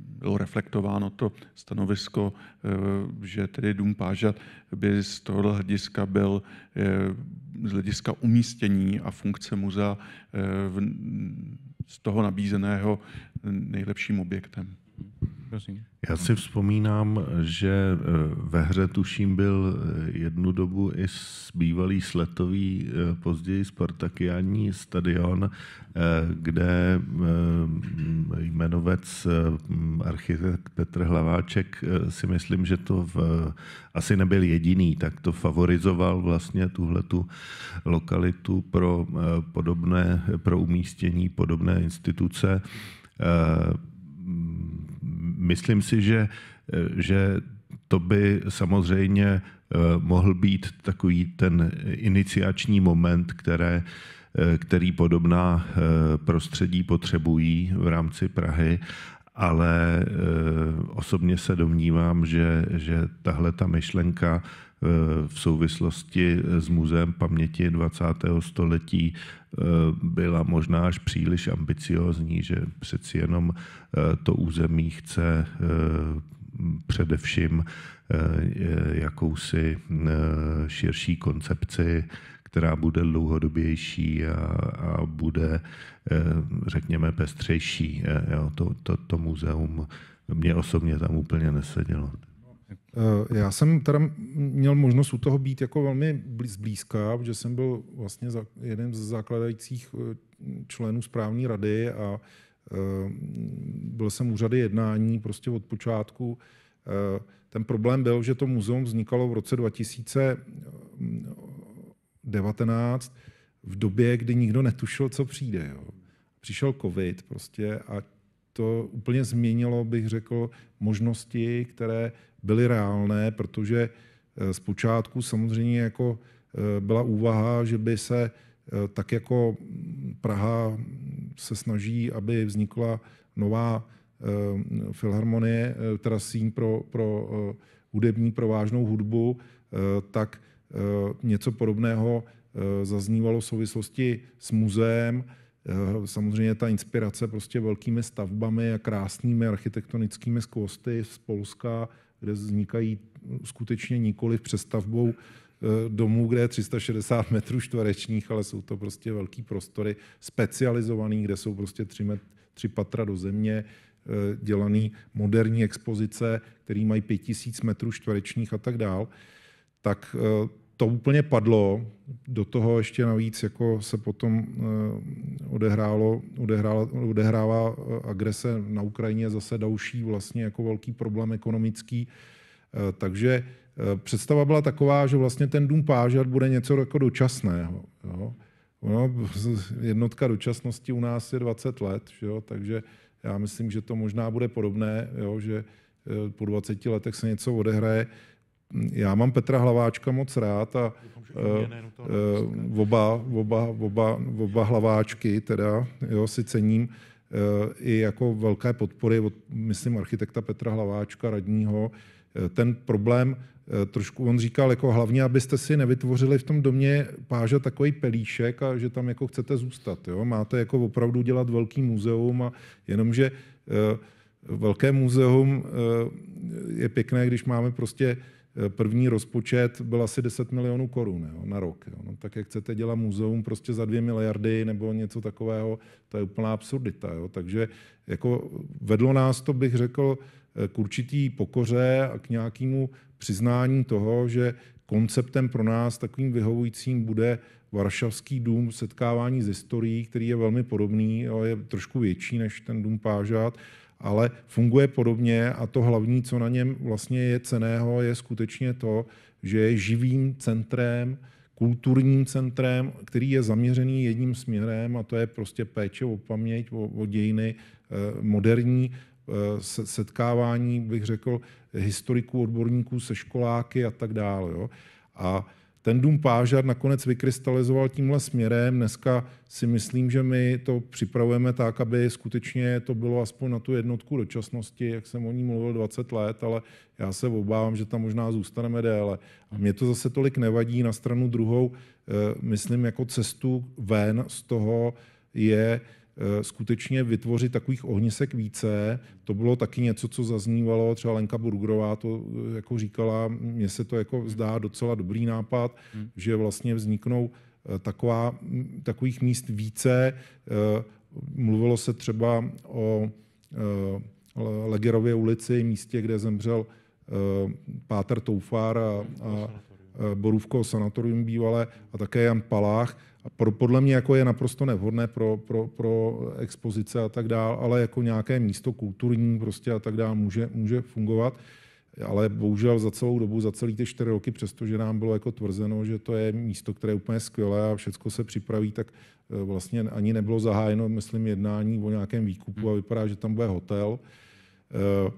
bylo reflektováno to stanovisko, že tedy dům Pážat by z tohoto hlediska byl z hlediska umístění a funkce muzea z toho nabízeného nejlepším objektem prosím. Já si vzpomínám, že e, ve hře tuším byl e, jednu dobu i bývalý sletový, e, později spartakiální stadion, kde jmenovec architekt Petr Hlaváček si myslím, že to v, asi nebyl jediný, tak to favorizoval vlastně tuhle tu lokalitu pro podobné, pro umístění podobné instituce myslím si, že, eh, že to by samozřejmě eh, mohl být takový ten iniciační moment, které, eh, který podobná prostředí potřebují v rámci Prahy, ale osobně se domnívám, že, že tahle ta myšlenka v souvislosti s Muzeem paměti 20. století Eh, byla možná až příliš ambiciozní, že přeci jenom eh, to území chce eh, především jakousi širší koncepci, která bude dlouhodobější a, a bude, řekněme, pestřejší. Jo, to, to, to muzeum mě osobně tam úplně nesedělo. Eh, já jsem teda měl možnost u toho být jako velmi zblízka, protože jsem byl vlastně jeden z zakladajících eh, členů správní rady a eh, byl jsem u řady jednání prostě od počátku. Ten problém byl, že to muzeum vznikalo v roce 2019 v době, kdy nikdo netušil, co přijde. Jo. Přišel covid prostě a to úplně změnilo, bych řekl, možnosti, které byly reálné, protože eh, zpočátku samozřejmě jako eh, byla úvaha, že by se eh, tak jako Praha se snaží, aby vznikla nová filharmonie, teda síň pro, pro hudební, pro vážnou hudbu, tak něco podobného zaznívalo v souvislosti s muzeem. Samozřejmě ta inspirace prostě velkými stavbami a krásnými architektonickými skvosty z Polska kde vznikají skutečně nikoli přestavbou eh, domů, kde je 360 metrů čtverečních, ale jsou to prostě velký prostory specializovaný, kde jsou prostě tři, met, tři patra do země, eh, dělaný moderní expozice, které mají 5000 metrů čtverečních a tak dál, tak eh, to úplně padlo. Do toho ještě navíc jako se potom eh, odehrálo, odehrálo, odehrává eh, agrese na Ukrajině zase další vlastně jako velký problém ekonomický. Eh, takže představa byla taková, že vlastně ten dům pážat bude něco jako dočasného. Jo. Ono, jednotka dočasnosti u nás je 20 let, že jo, takže já myslím, že to možná bude podobné, jo, že po 20 letech se něco odehraje já mám Petra Hlaváčka moc rád a uh, oba, oba, oba, oba hlaváčky teda, jo, si cením eh, i jako velké podpory od, myslím, architekta Petra Hlaváčka, radního. Eh, ten problém, trošku on říkal, jako hlavně, abyste si nevytvořili v tom domě páže takový pelíšek a že tam jako chcete zůstat. Jo? Máte jako opravdu dělat velký muzeum a jenomže velké muzeum je pěkné, když máme prostě Eh, první rozpočet byl asi 10 milionů korun jo, na rok. Jo. No, tak jak chcete dělat muzeum prostě za 2 miliardy nebo něco takového, to je úplná absurdita. Jo. Takže jako vedlo nás to, bych řekl, eh, k určitý pokoře a k nějakému přiznání toho, že konceptem pro nás takovým vyhovujícím bude Varšavský dům setkávání s historií, který je velmi podobný, ale je trošku větší než ten dům Pážát ale funguje podobně a to hlavní, co na něm vlastně je ceného, je skutečně to, že je živým centrem, kulturním centrem, který je zaměřený jedním směrem a to je prostě péče o paměť, o, o dějiny eh, moderní, eh, setkávání, bych řekl, historiků, odborníků se školáky a tak dále. Jo. A ten dům Pážar nakonec vykrystalizoval tímhle směrem. Dneska si myslím, že my to připravujeme tak, aby skutečně to bylo aspoň na tu jednotku dočasnosti, jak jsem o ní mluvil 20 let, ale já se obávám, že tam možná zůstaneme déle. A mě to zase tolik nevadí. Na stranu druhou, eh, myslím, jako cestu ven z toho je Eh, skutečně vytvořit takových ohnisek více. To bylo taky něco, co zaznívalo, třeba Lenka Burgrová to eh, jako říkala, mně se to jako zdá docela dobrý nápad, hmm. že vlastně vzniknou eh, taková, mm, takových míst více. Mluvilo se třeba o Legerově ulici, místě, kde zemřel Páter Toufár a, a Eh, Borůvko sanatorium bývalé a také Jan Palách. A pro, podle mě jako je naprosto nevhodné pro, pro, pro expozice a tak dále, ale jako nějaké místo kulturní prostě a tak dále může, může fungovat. Ale bohužel za celou dobu, za celý ty čtyři roky, přestože nám bylo jako tvrzeno, že to je místo, které je úplně skvělé a všechno se připraví, tak eh, vlastně ani nebylo zahájeno, myslím, jednání o nějakém výkupu a vypadá, že tam bude hotel eh,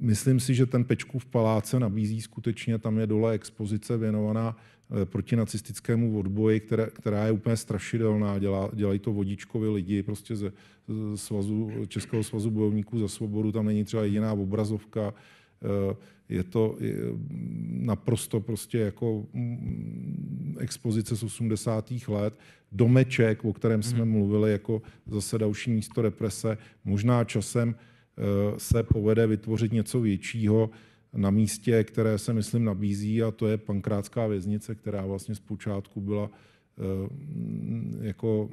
Myslím si, že ten pečku v paláce nabízí skutečně, tam je dole expozice věnovaná eh, protinacistickému odboji, která, která je úplně strašidelná. Dělá, dělají to vodičkovi lidi prostě ze, ze svazu, Českého svazu bojovníků za svobodu. Tam není třeba jediná obrazovka. Eh, je to naprosto prostě jako mm, expozice z 80. let. Domeček, o kterém jsme mhm. mluvili, jako zase další místo represe. Možná časem Eh, se povede vytvořit něco většího na místě, které se, myslím, nabízí, a to je Pankrátská věznice, která vlastně zpočátku byla eh, jako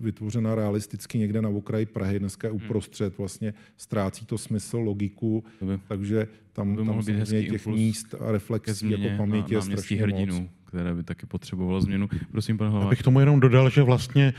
vytvořena realisticky někde na okraji Prahy, dneska je hmm. uprostřed, vlastně ztrácí to smysl, logiku, takže tam, by tam samozřejmě těch míst a reflexí jako paměti je strašně hrdinu. moc které by taky potřebovalo změnu. Prosím, pane Hlaváčku. Abych tomu jenom dodal, že vlastně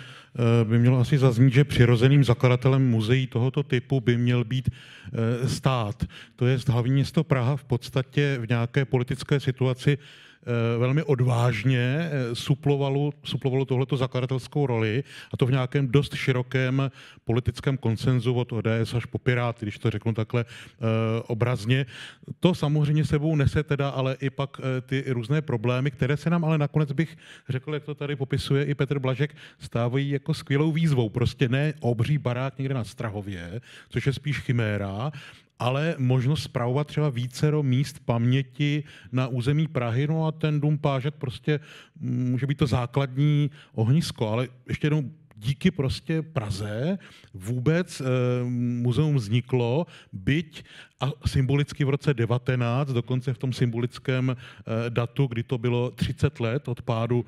eh, by mělo asi zaznít, že přirozeným zakladatelem muzeí tohoto typu by měl být eh, stát. To je hlavní město Praha v podstatě v nějaké politické situaci Eh, velmi odvážně eh, suplovalo, suplovalo tohleto zakladatelskou roli a to v nějakém dost širokém politickém konsenzu od ODS až po Piráty, když to řeknu takhle eh, obrazně. To samozřejmě sebou nese teda ale i pak ty různé problémy, které se nám ale nakonec bych řekl, jak to tady popisuje i Petr Blažek, stávají jako skvělou výzvou. Prostě ne obří barák někde na Strahově, což je spíš chiméra, ale možnost zpravovat třeba vícero míst paměti na území Prahy, no a ten dům Pážet prostě mm, může být to základní ohnisko, ale ještě jednou díky prostě Praze vůbec e, muzeum vzniklo, byť a symbolicky v roce 19, dokonce v tom symbolickém eh, datu, kdy to bylo 30 let od pádu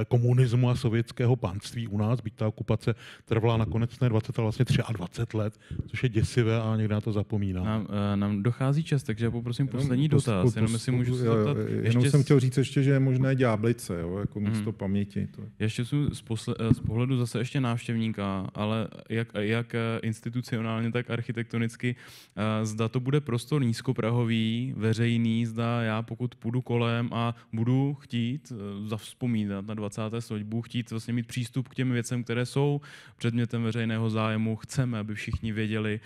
eh, komunismu a sovětského panství u nás, byť ta okupace trvala nakonec ne 20, ale vlastně 23 let, což je děsivé a někdy na to zapomíná. Nám, eh, nám dochází čas, takže já poprosím jenom poslední postup, dotaz. Postup, jenom, jestli můžu se zeptat, jo, jenom ještě... jsem chtěl říct ještě, že je možné mhm. ďáblice, jo, jako mhm. místo hmm. paměti. To je. Ještě jsem z, posle, z pohledu zase ještě návštěvníka, ale jak, jak institucionálně, tak architektonicky, zda to bude bude prostor nízkoprahový, veřejný, zda já pokud půjdu kolem a budu chtít eh, zavzpomínat na 20. budu chtít vlastně mít přístup k těm věcem, které jsou předmětem veřejného zájmu, chceme, aby všichni věděli,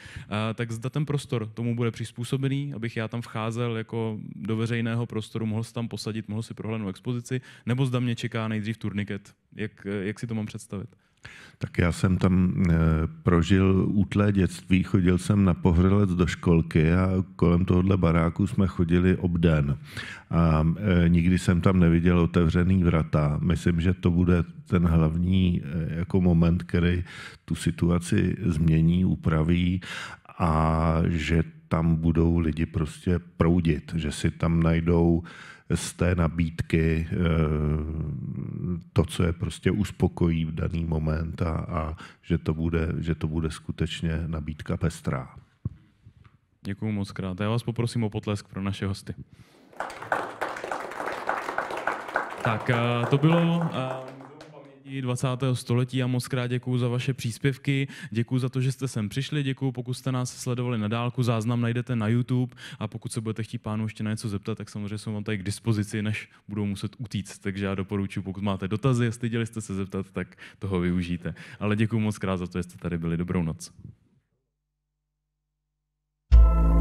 eh, tak zda ten prostor tomu bude přizpůsobený, abych já tam vcházel jako do veřejného prostoru, mohl se tam posadit, mohl si prohlédnout expozici, nebo zda mě čeká nejdřív turniket. Jak, eh, jak si to mám představit? Tak já jsem tam eh, prožil útlé dětství, chodil jsem na pohřelec do školky a kolem tohohle baráku jsme chodili obden. A eh, nikdy jsem tam neviděl otevřený vrata. Myslím, že to bude ten hlavní eh, jako moment, který tu situaci změní, upraví a že tam budou lidi prostě proudit, že si tam najdou z té nabídky eh, to, co je prostě uspokojí v daný moment a, a že, to bude, že to bude skutečně nabídka pestrá. Děkuji moc krát. Já vás poprosím o potlesk pro naše hosty. Tak eh, to bylo... Eh, 20. století a moc krát děkuji za vaše příspěvky, děkuji za to, že jste sem přišli, děkuji, pokud jste nás sledovali na dálku, záznam najdete na YouTube a pokud se budete chtít pánu ještě na něco zeptat, tak samozřejmě jsou vám tady k dispozici, než budou muset utíct, takže já doporučuji, pokud máte dotazy, styděli jste se zeptat, tak toho využijte. Ale děkuji moc krát za to, že jste tady byli. Dobrou noc. thank you